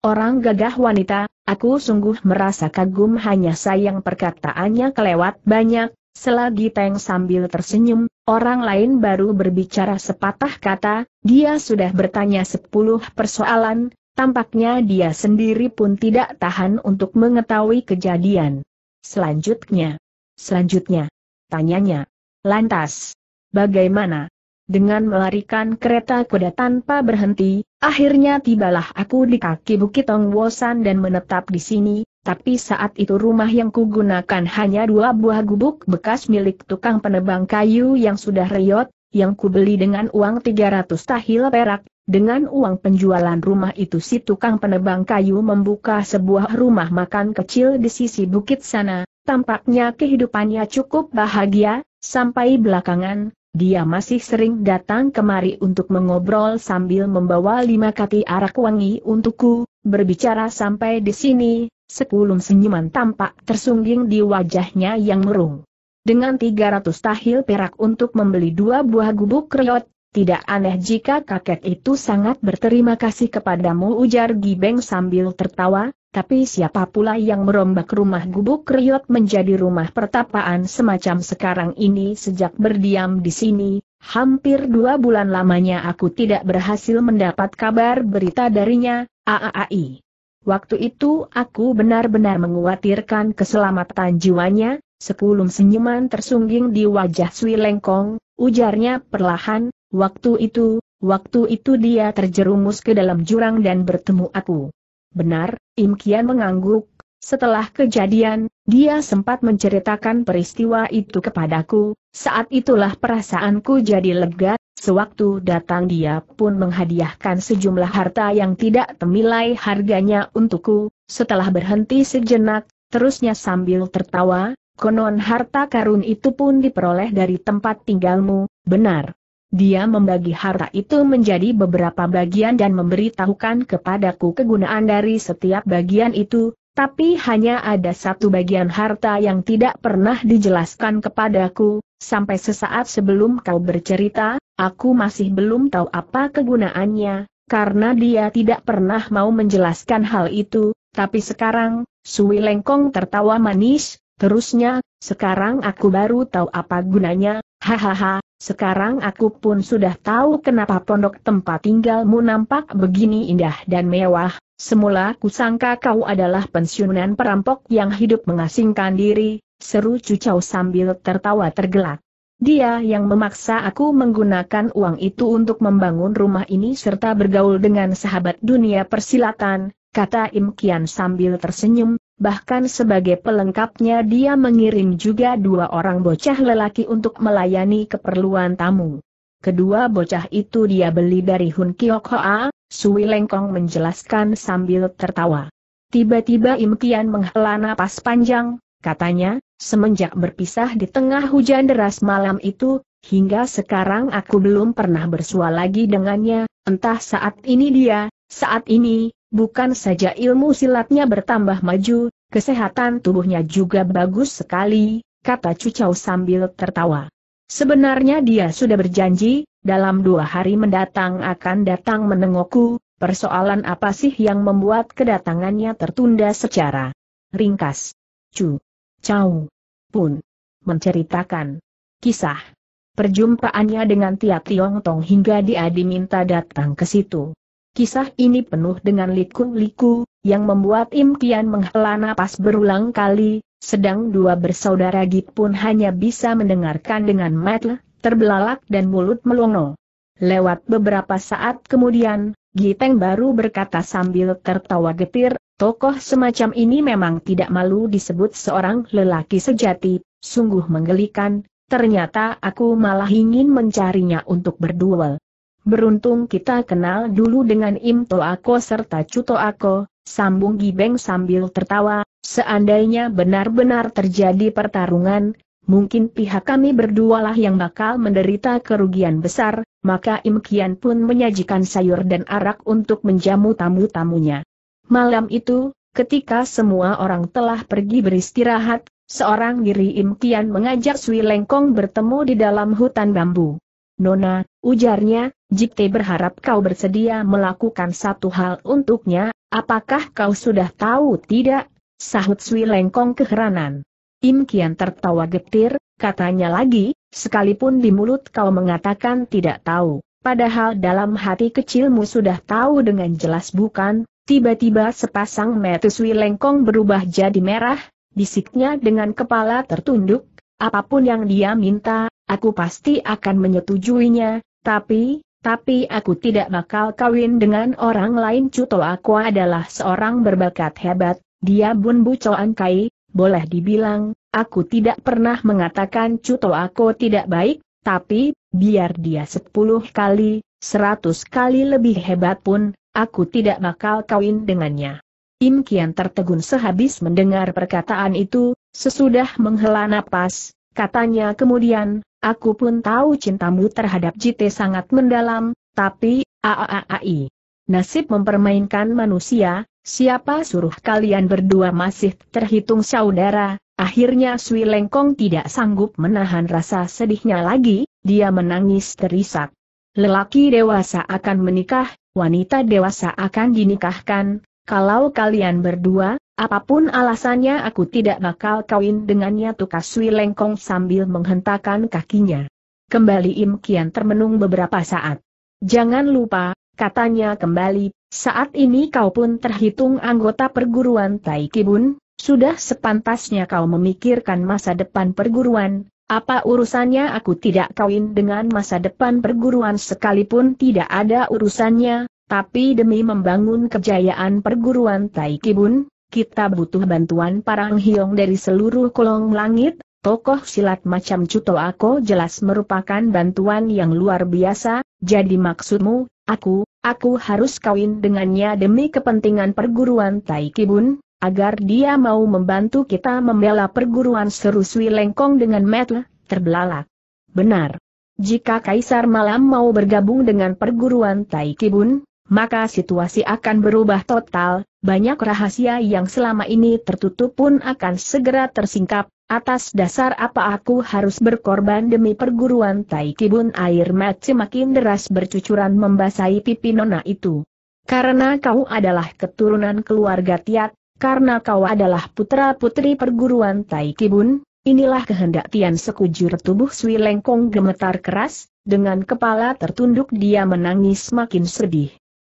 orang gagah wanita, aku sungguh merasa kagum hanya sayang perkataannya kelewat banyak, selagi Teng sambil tersenyum, orang lain baru berbicara sepatah kata, dia sudah bertanya sepuluh persoalan, tampaknya dia sendiri pun tidak tahan untuk mengetahui kejadian. Selanjutnya. Selanjutnya. Tanyanya. Lantas. Bagaimana? dengan melarikan kereta kuda tanpa berhenti, akhirnya tibalah aku di kaki Bukit Tongwosan dan menetap di sini, tapi saat itu rumah yang kugunakan hanya dua buah gubuk bekas milik tukang penebang kayu yang sudah riot, yang kubeli dengan uang 300 tahil perak, dengan uang penjualan rumah itu si tukang penebang kayu membuka sebuah rumah makan kecil di sisi bukit sana, tampaknya kehidupannya cukup bahagia, sampai belakangan, dia masih sering datang kemari untuk mengobrol sambil membawa lima kati arak wangi untukku, berbicara sampai di sini, sepuluh senyuman tampak tersungging di wajahnya yang merung. Dengan tiga ratus tahil perak untuk membeli dua buah gubuk kriot, tidak aneh jika kakek itu sangat berterima kasih kepadamu ujar Gibeng sambil tertawa, tapi siapa pula yang merombak rumah gubuk riot menjadi rumah pertapaan semacam sekarang ini sejak berdiam di sini, hampir dua bulan lamanya aku tidak berhasil mendapat kabar berita darinya, AAAI. Waktu itu aku benar-benar menguatirkan keselamatan jiwanya, sekulum senyuman tersungging di wajah Sui Lengkong, ujarnya perlahan, Waktu itu, waktu itu dia terjerumus ke dalam jurang dan bertemu aku. Benar, Im Kian mengangguk. Setelah kejadian, dia sempat menceritakan peristiwa itu kepadaku, saat itulah perasaanku jadi lega, sewaktu datang dia pun menghadiahkan sejumlah harta yang tidak temilai harganya untukku, setelah berhenti sejenak, terusnya sambil tertawa, konon harta karun itu pun diperoleh dari tempat tinggalmu, benar. Dia membagi harta itu menjadi beberapa bagian dan memberitahukan kepadaku kegunaan dari setiap bagian itu, tapi hanya ada satu bagian harta yang tidak pernah dijelaskan kepadaku, sampai sesaat sebelum kau bercerita, aku masih belum tahu apa kegunaannya, karena dia tidak pernah mau menjelaskan hal itu, tapi sekarang, Sui Lengkong tertawa manis, terusnya, sekarang aku baru tahu apa gunanya, hahaha, sekarang aku pun sudah tahu kenapa pondok tempat tinggalmu nampak begini indah dan mewah. Semula kusangka kau adalah pensiunan perampok yang hidup mengasingkan diri, seru Cucau sambil tertawa tergelak. Dia yang memaksa aku menggunakan uang itu untuk membangun rumah ini serta bergaul dengan sahabat dunia persilatan, kata Im Kian sambil tersenyum, bahkan sebagai pelengkapnya dia mengirim juga dua orang bocah lelaki untuk melayani keperluan tamu. Kedua bocah itu dia beli dari Hun Kiok Hoa, Sui Lengkong menjelaskan sambil tertawa. Tiba-tiba Im Kian menghela napas panjang, katanya, semenjak berpisah di tengah hujan deras malam itu, hingga sekarang aku belum pernah bersua lagi dengannya, entah saat ini dia, saat ini, Bukan saja ilmu silatnya bertambah maju, kesehatan tubuhnya juga bagus sekali, kata Cucau sambil tertawa. Sebenarnya dia sudah berjanji, dalam dua hari mendatang akan datang menengokku, persoalan apa sih yang membuat kedatangannya tertunda secara ringkas. Cu. Chau. Pun. Menceritakan. Kisah. Perjumpaannya dengan Tia Tiong Tong hingga dia diminta datang ke situ. Kisah ini penuh dengan liku-liku, yang membuat Im Kian menghela napas berulang kali, sedang dua bersaudara Git pun hanya bisa mendengarkan dengan mata terbelalak dan mulut melongo. Lewat beberapa saat kemudian, Giteng baru berkata sambil tertawa getir, tokoh semacam ini memang tidak malu disebut seorang lelaki sejati, sungguh menggelikan, ternyata aku malah ingin mencarinya untuk berduel. Beruntung kita kenal dulu dengan Im To Ako serta Cuto Ako, sambung Gibeng sambil tertawa, seandainya benar-benar terjadi pertarungan, mungkin pihak kami berdualah yang bakal menderita kerugian besar, maka Im Kian pun menyajikan sayur dan arak untuk menjamu tamu-tamunya. Malam itu, ketika semua orang telah pergi beristirahat, seorang diri Im Kian mengajak Sui Lengkong bertemu di dalam hutan bambu. Nona, ujarnya, Jikte berharap kau bersedia melakukan satu hal untuknya, apakah kau sudah tahu tidak? Sahut Sui Lengkong keheranan. Im Kian tertawa getir, katanya lagi, sekalipun di mulut kau mengatakan tidak tahu, padahal dalam hati kecilmu sudah tahu dengan jelas bukan, tiba-tiba sepasang mata Sui Lengkong berubah jadi merah, bisiknya dengan kepala tertunduk, apapun yang dia minta, aku pasti akan menyetujuinya, tapi, tapi aku tidak bakal kawin dengan orang lain Cuto aku adalah seorang berbakat hebat, dia bun bucoan kai, boleh dibilang, aku tidak pernah mengatakan Cuto aku tidak baik, tapi, biar dia sepuluh kali, seratus kali lebih hebat pun, aku tidak bakal kawin dengannya. Im Kian tertegun sehabis mendengar perkataan itu, sesudah menghela napas, Katanya kemudian, aku pun tahu cintamu terhadap Jite sangat mendalam, tapi, aaai. Nasib mempermainkan manusia, siapa suruh kalian berdua masih terhitung saudara, akhirnya Sui Lengkong tidak sanggup menahan rasa sedihnya lagi, dia menangis terisak. Lelaki dewasa akan menikah, wanita dewasa akan dinikahkan, kalau kalian berdua, apapun alasannya aku tidak bakal kawin dengannya Tukasui lengkong sambil menghentakkan kakinya. Kembali Im Kian termenung beberapa saat. Jangan lupa, katanya kembali, saat ini kau pun terhitung anggota perguruan Taikibun, sudah sepantasnya kau memikirkan masa depan perguruan, apa urusannya aku tidak kawin dengan masa depan perguruan sekalipun tidak ada urusannya, tapi demi membangun kejayaan perguruan Taikibun, kita butuh bantuan parang hiong dari seluruh kolong langit, tokoh silat macam Cuto Ako jelas merupakan bantuan yang luar biasa, jadi maksudmu, aku, aku harus kawin dengannya demi kepentingan perguruan Taikibun, agar dia mau membantu kita membela perguruan seru Sui Lengkong dengan metle, terbelalak. Benar. Jika Kaisar Malam mau bergabung dengan perguruan Taikibun, maka situasi akan berubah total, banyak rahasia yang selama ini tertutup pun akan segera tersingkap, atas dasar apa aku harus berkorban demi perguruan Taikibun air mat semakin deras bercucuran membasahi pipi nona itu. Karena kau adalah keturunan keluarga Tiat, karena kau adalah putra-putri perguruan Taikibun, inilah kehendak Tian sekujur tubuh Sui Lengkong gemetar keras, dengan kepala tertunduk dia menangis makin sedih.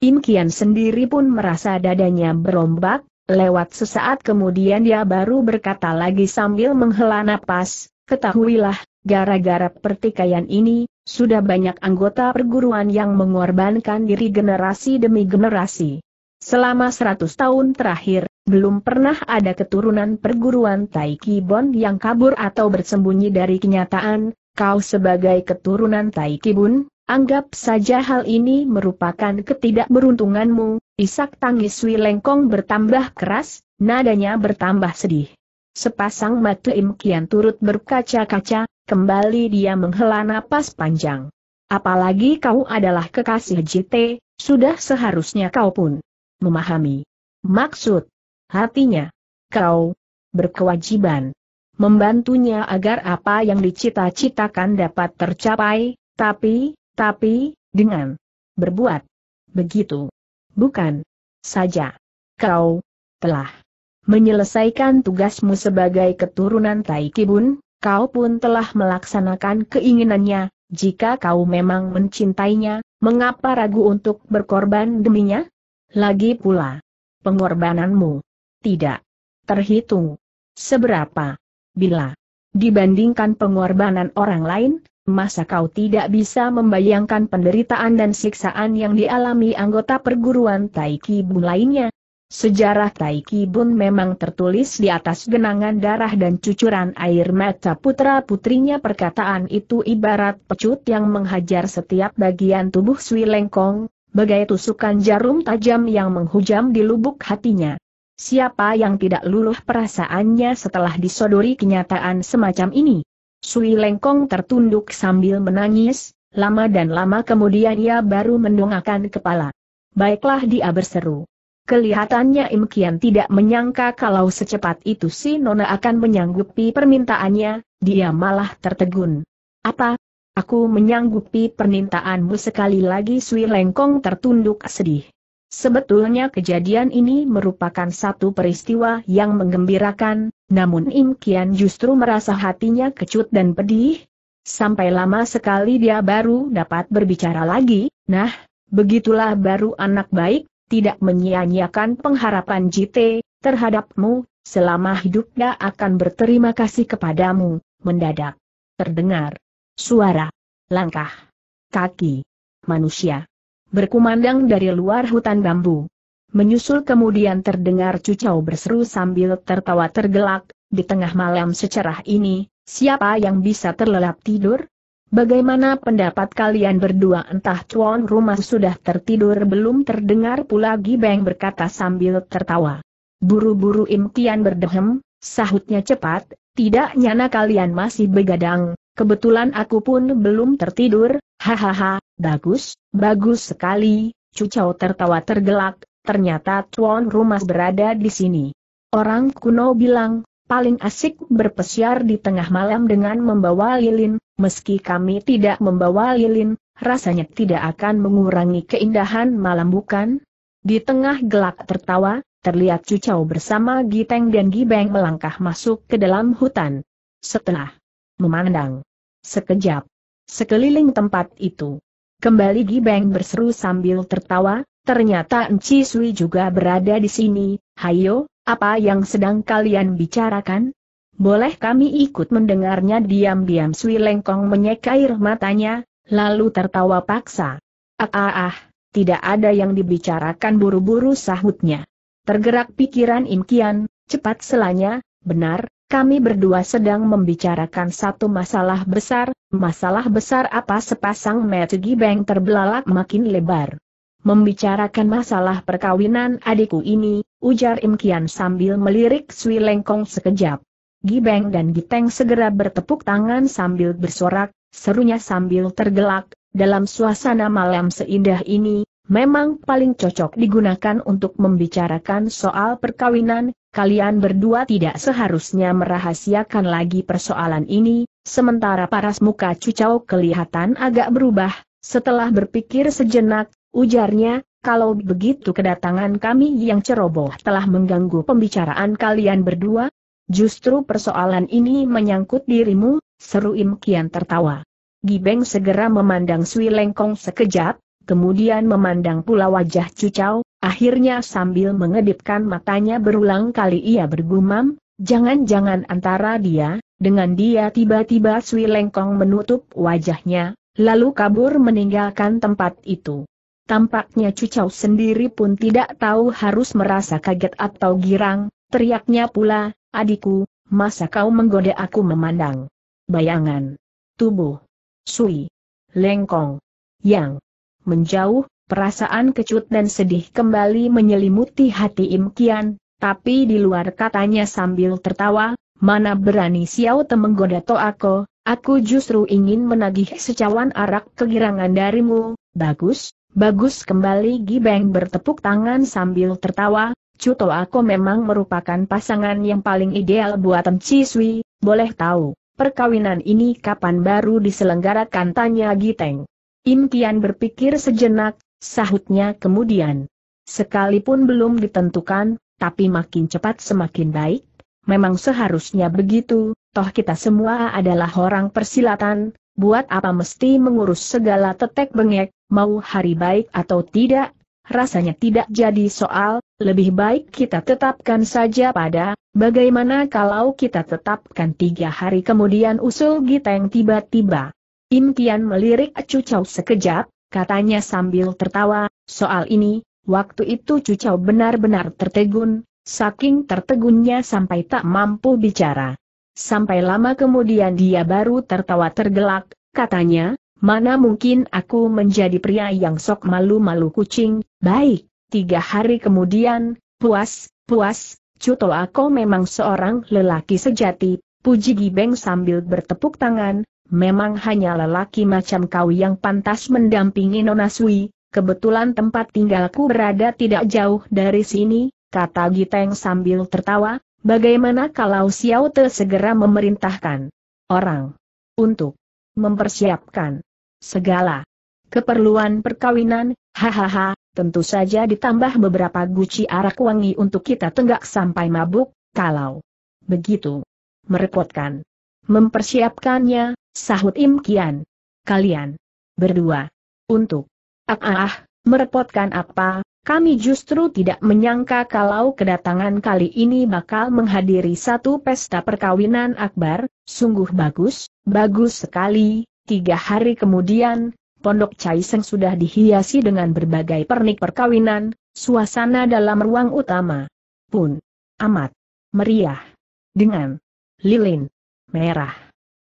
Im Kian sendiri pun merasa dadanya berombak, lewat sesaat kemudian dia baru berkata lagi sambil menghela napas, ketahuilah, gara-gara pertikaian ini, sudah banyak anggota perguruan yang mengorbankan diri generasi demi generasi. Selama seratus tahun terakhir, belum pernah ada keturunan perguruan Taikibon yang kabur atau bersembunyi dari kenyataan, kau sebagai keturunan Taikibun, Anggap saja hal ini merupakan ketidakberuntunganmu, isak tangis Wilengkong bertambah keras, nadanya bertambah sedih. Sepasang mata Im Kian turut berkaca-kaca, kembali dia menghela napas panjang. Apalagi kau adalah kekasih JT, sudah seharusnya kau pun memahami. Maksud hatinya, kau berkewajiban membantunya agar apa yang dicita-citakan dapat tercapai, tapi, tapi, dengan berbuat begitu, bukan saja kau telah menyelesaikan tugasmu sebagai keturunan Taikibun, kau pun telah melaksanakan keinginannya, jika kau memang mencintainya, mengapa ragu untuk berkorban deminya? Lagi pula, pengorbananmu tidak terhitung seberapa bila dibandingkan pengorbanan orang lain, masa kau tidak bisa membayangkan penderitaan dan siksaan yang dialami anggota perguruan Taiki Bun lainnya? Sejarah Taiki Bun memang tertulis di atas genangan darah dan cucuran air mata putra-putrinya perkataan itu ibarat pecut yang menghajar setiap bagian tubuh Sui Lengkong, bagai tusukan jarum tajam yang menghujam di lubuk hatinya. Siapa yang tidak luluh perasaannya setelah disodori kenyataan semacam ini? Sui Lengkong tertunduk sambil menangis, lama dan lama kemudian ia baru mendongakkan kepala. Baiklah dia berseru. Kelihatannya Im Kian tidak menyangka kalau secepat itu si Nona akan menyanggupi permintaannya, dia malah tertegun. Apa? Aku menyanggupi permintaanmu sekali lagi Sui Lengkong tertunduk sedih. Sebetulnya kejadian ini merupakan satu peristiwa yang menggembirakan, namun Im Kian justru merasa hatinya kecut dan pedih. Sampai lama sekali dia baru dapat berbicara lagi, nah, begitulah baru anak baik, tidak menyia-nyiakan pengharapan JT terhadapmu, selama hidupnya akan berterima kasih kepadamu, mendadak. Terdengar suara, langkah, kaki, manusia. Berkumandang dari luar hutan bambu. Menyusul kemudian terdengar cucau berseru sambil tertawa tergelak, di tengah malam secerah ini, siapa yang bisa terlelap tidur? Bagaimana pendapat kalian berdua entah cuan rumah sudah tertidur belum terdengar pula Gibeng berkata sambil tertawa. Buru-buru imtian berdehem, sahutnya cepat, tidak nyana kalian masih begadang, kebetulan aku pun belum tertidur, hahaha, bagus, bagus sekali, Cucau tertawa tergelak, ternyata Tuan Rumah berada di sini. Orang kuno bilang, paling asik berpesiar di tengah malam dengan membawa lilin, meski kami tidak membawa lilin, rasanya tidak akan mengurangi keindahan malam bukan? Di tengah gelak tertawa, terlihat Cucau bersama Giteng dan Gibeng melangkah masuk ke dalam hutan. Setelah memandang sekejap sekeliling tempat itu, kembali Gibeng berseru sambil tertawa, ternyata Enci Sui juga berada di sini, hayo, apa yang sedang kalian bicarakan? Boleh kami ikut mendengarnya diam-diam Sui Lengkong menyekair matanya, lalu tertawa paksa. Ah ah ah, tidak ada yang dibicarakan buru-buru sahutnya. Tergerak pikiran Imkian, cepat selanya, benar, kami berdua sedang membicarakan satu masalah besar, masalah besar apa sepasang metegi Beng terbelalak makin lebar. Membicarakan masalah perkawinan adikku ini, ujar Im Kian sambil melirik Sui Lengkong sekejap. Gibeng dan Giteng segera bertepuk tangan sambil bersorak, serunya sambil tergelak, dalam suasana malam seindah ini, memang paling cocok digunakan untuk membicarakan soal perkawinan, kalian berdua tidak seharusnya merahasiakan lagi persoalan ini, sementara paras muka cucau kelihatan agak berubah, setelah berpikir sejenak, Ujarnya, kalau begitu kedatangan kami yang ceroboh telah mengganggu pembicaraan kalian berdua, justru persoalan ini menyangkut dirimu, seru Im Kian tertawa. Gibeng segera memandang Sui Lengkong sekejap, kemudian memandang pula wajah Cucau, akhirnya sambil mengedipkan matanya berulang kali ia bergumam, jangan-jangan antara dia, dengan dia tiba-tiba Sui Lengkong menutup wajahnya, lalu kabur meninggalkan tempat itu. Tampaknya Cucau sendiri pun tidak tahu harus merasa kaget atau girang, teriaknya pula, adikku, masa kau menggoda aku memandang. Bayangan. Tubuh. Sui. Lengkong. Yang. Menjauh, perasaan kecut dan sedih kembali menyelimuti hati Im Kian, tapi di luar katanya sambil tertawa, mana berani Xiao Te menggoda aku, aku justru ingin menagih secawan arak kegirangan darimu, bagus, Bagus kembali Gibeng bertepuk tangan sambil tertawa, Cuto aku memang merupakan pasangan yang paling ideal buat Ciswi. boleh tahu, perkawinan ini kapan baru diselenggarakan tanya Giteng. Im Tian berpikir sejenak, sahutnya kemudian. Sekalipun belum ditentukan, tapi makin cepat semakin baik. Memang seharusnya begitu, toh kita semua adalah orang persilatan, buat apa mesti mengurus segala tetek bengek, mau hari baik atau tidak, rasanya tidak jadi soal, lebih baik kita tetapkan saja pada, bagaimana kalau kita tetapkan tiga hari kemudian usul kita yang tiba-tiba. Im Tian melirik Cu Chau sekejap, katanya sambil tertawa, soal ini, waktu itu Cu Chau benar-benar tertegun, saking tertegunnya sampai tak mampu bicara. Sampai lama kemudian dia baru tertawa tergelak, katanya, Mana mungkin aku menjadi pria yang sok malu-malu kucing, baik, tiga hari kemudian, puas, puas, Cuto aku memang seorang lelaki sejati, puji Gibeng sambil bertepuk tangan, memang hanya lelaki macam kau yang pantas mendampingi Nona kebetulan tempat tinggalku berada tidak jauh dari sini, kata Giteng sambil tertawa, bagaimana kalau Xiao Te segera memerintahkan orang untuk mempersiapkan segala keperluan perkawinan, hahaha, tentu saja ditambah beberapa guci arak wangi untuk kita tenggak sampai mabuk, kalau begitu merepotkan. Mempersiapkannya, sahut Im Kian. Kalian berdua untuk ah, ah, ah merepotkan apa, kami justru tidak menyangka kalau kedatangan kali ini bakal menghadiri satu pesta perkawinan akbar, sungguh bagus, bagus sekali, Tiga hari kemudian, pondok Caiseng sudah dihiasi dengan berbagai pernik perkawinan, suasana dalam ruang utama pun amat meriah dengan lilin merah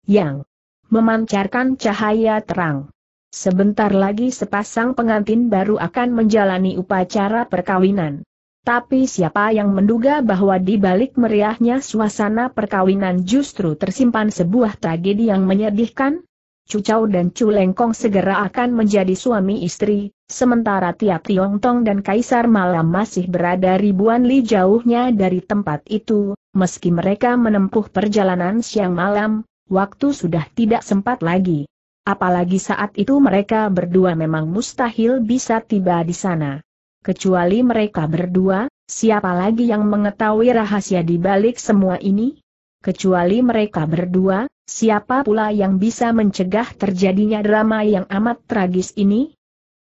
yang memancarkan cahaya terang. Sebentar lagi sepasang pengantin baru akan menjalani upacara perkawinan. Tapi siapa yang menduga bahwa di balik meriahnya suasana perkawinan justru tersimpan sebuah tragedi yang menyedihkan? Cucau dan Chu Lengkong segera akan menjadi suami istri, sementara Tiap Tiongtong dan Kaisar Malam masih berada ribuan li jauhnya dari tempat itu, meski mereka menempuh perjalanan siang malam, waktu sudah tidak sempat lagi. Apalagi saat itu mereka berdua memang mustahil bisa tiba di sana. Kecuali mereka berdua, siapa lagi yang mengetahui rahasia di balik semua ini? Kecuali mereka berdua, Siapa pula yang bisa mencegah terjadinya drama yang amat tragis ini?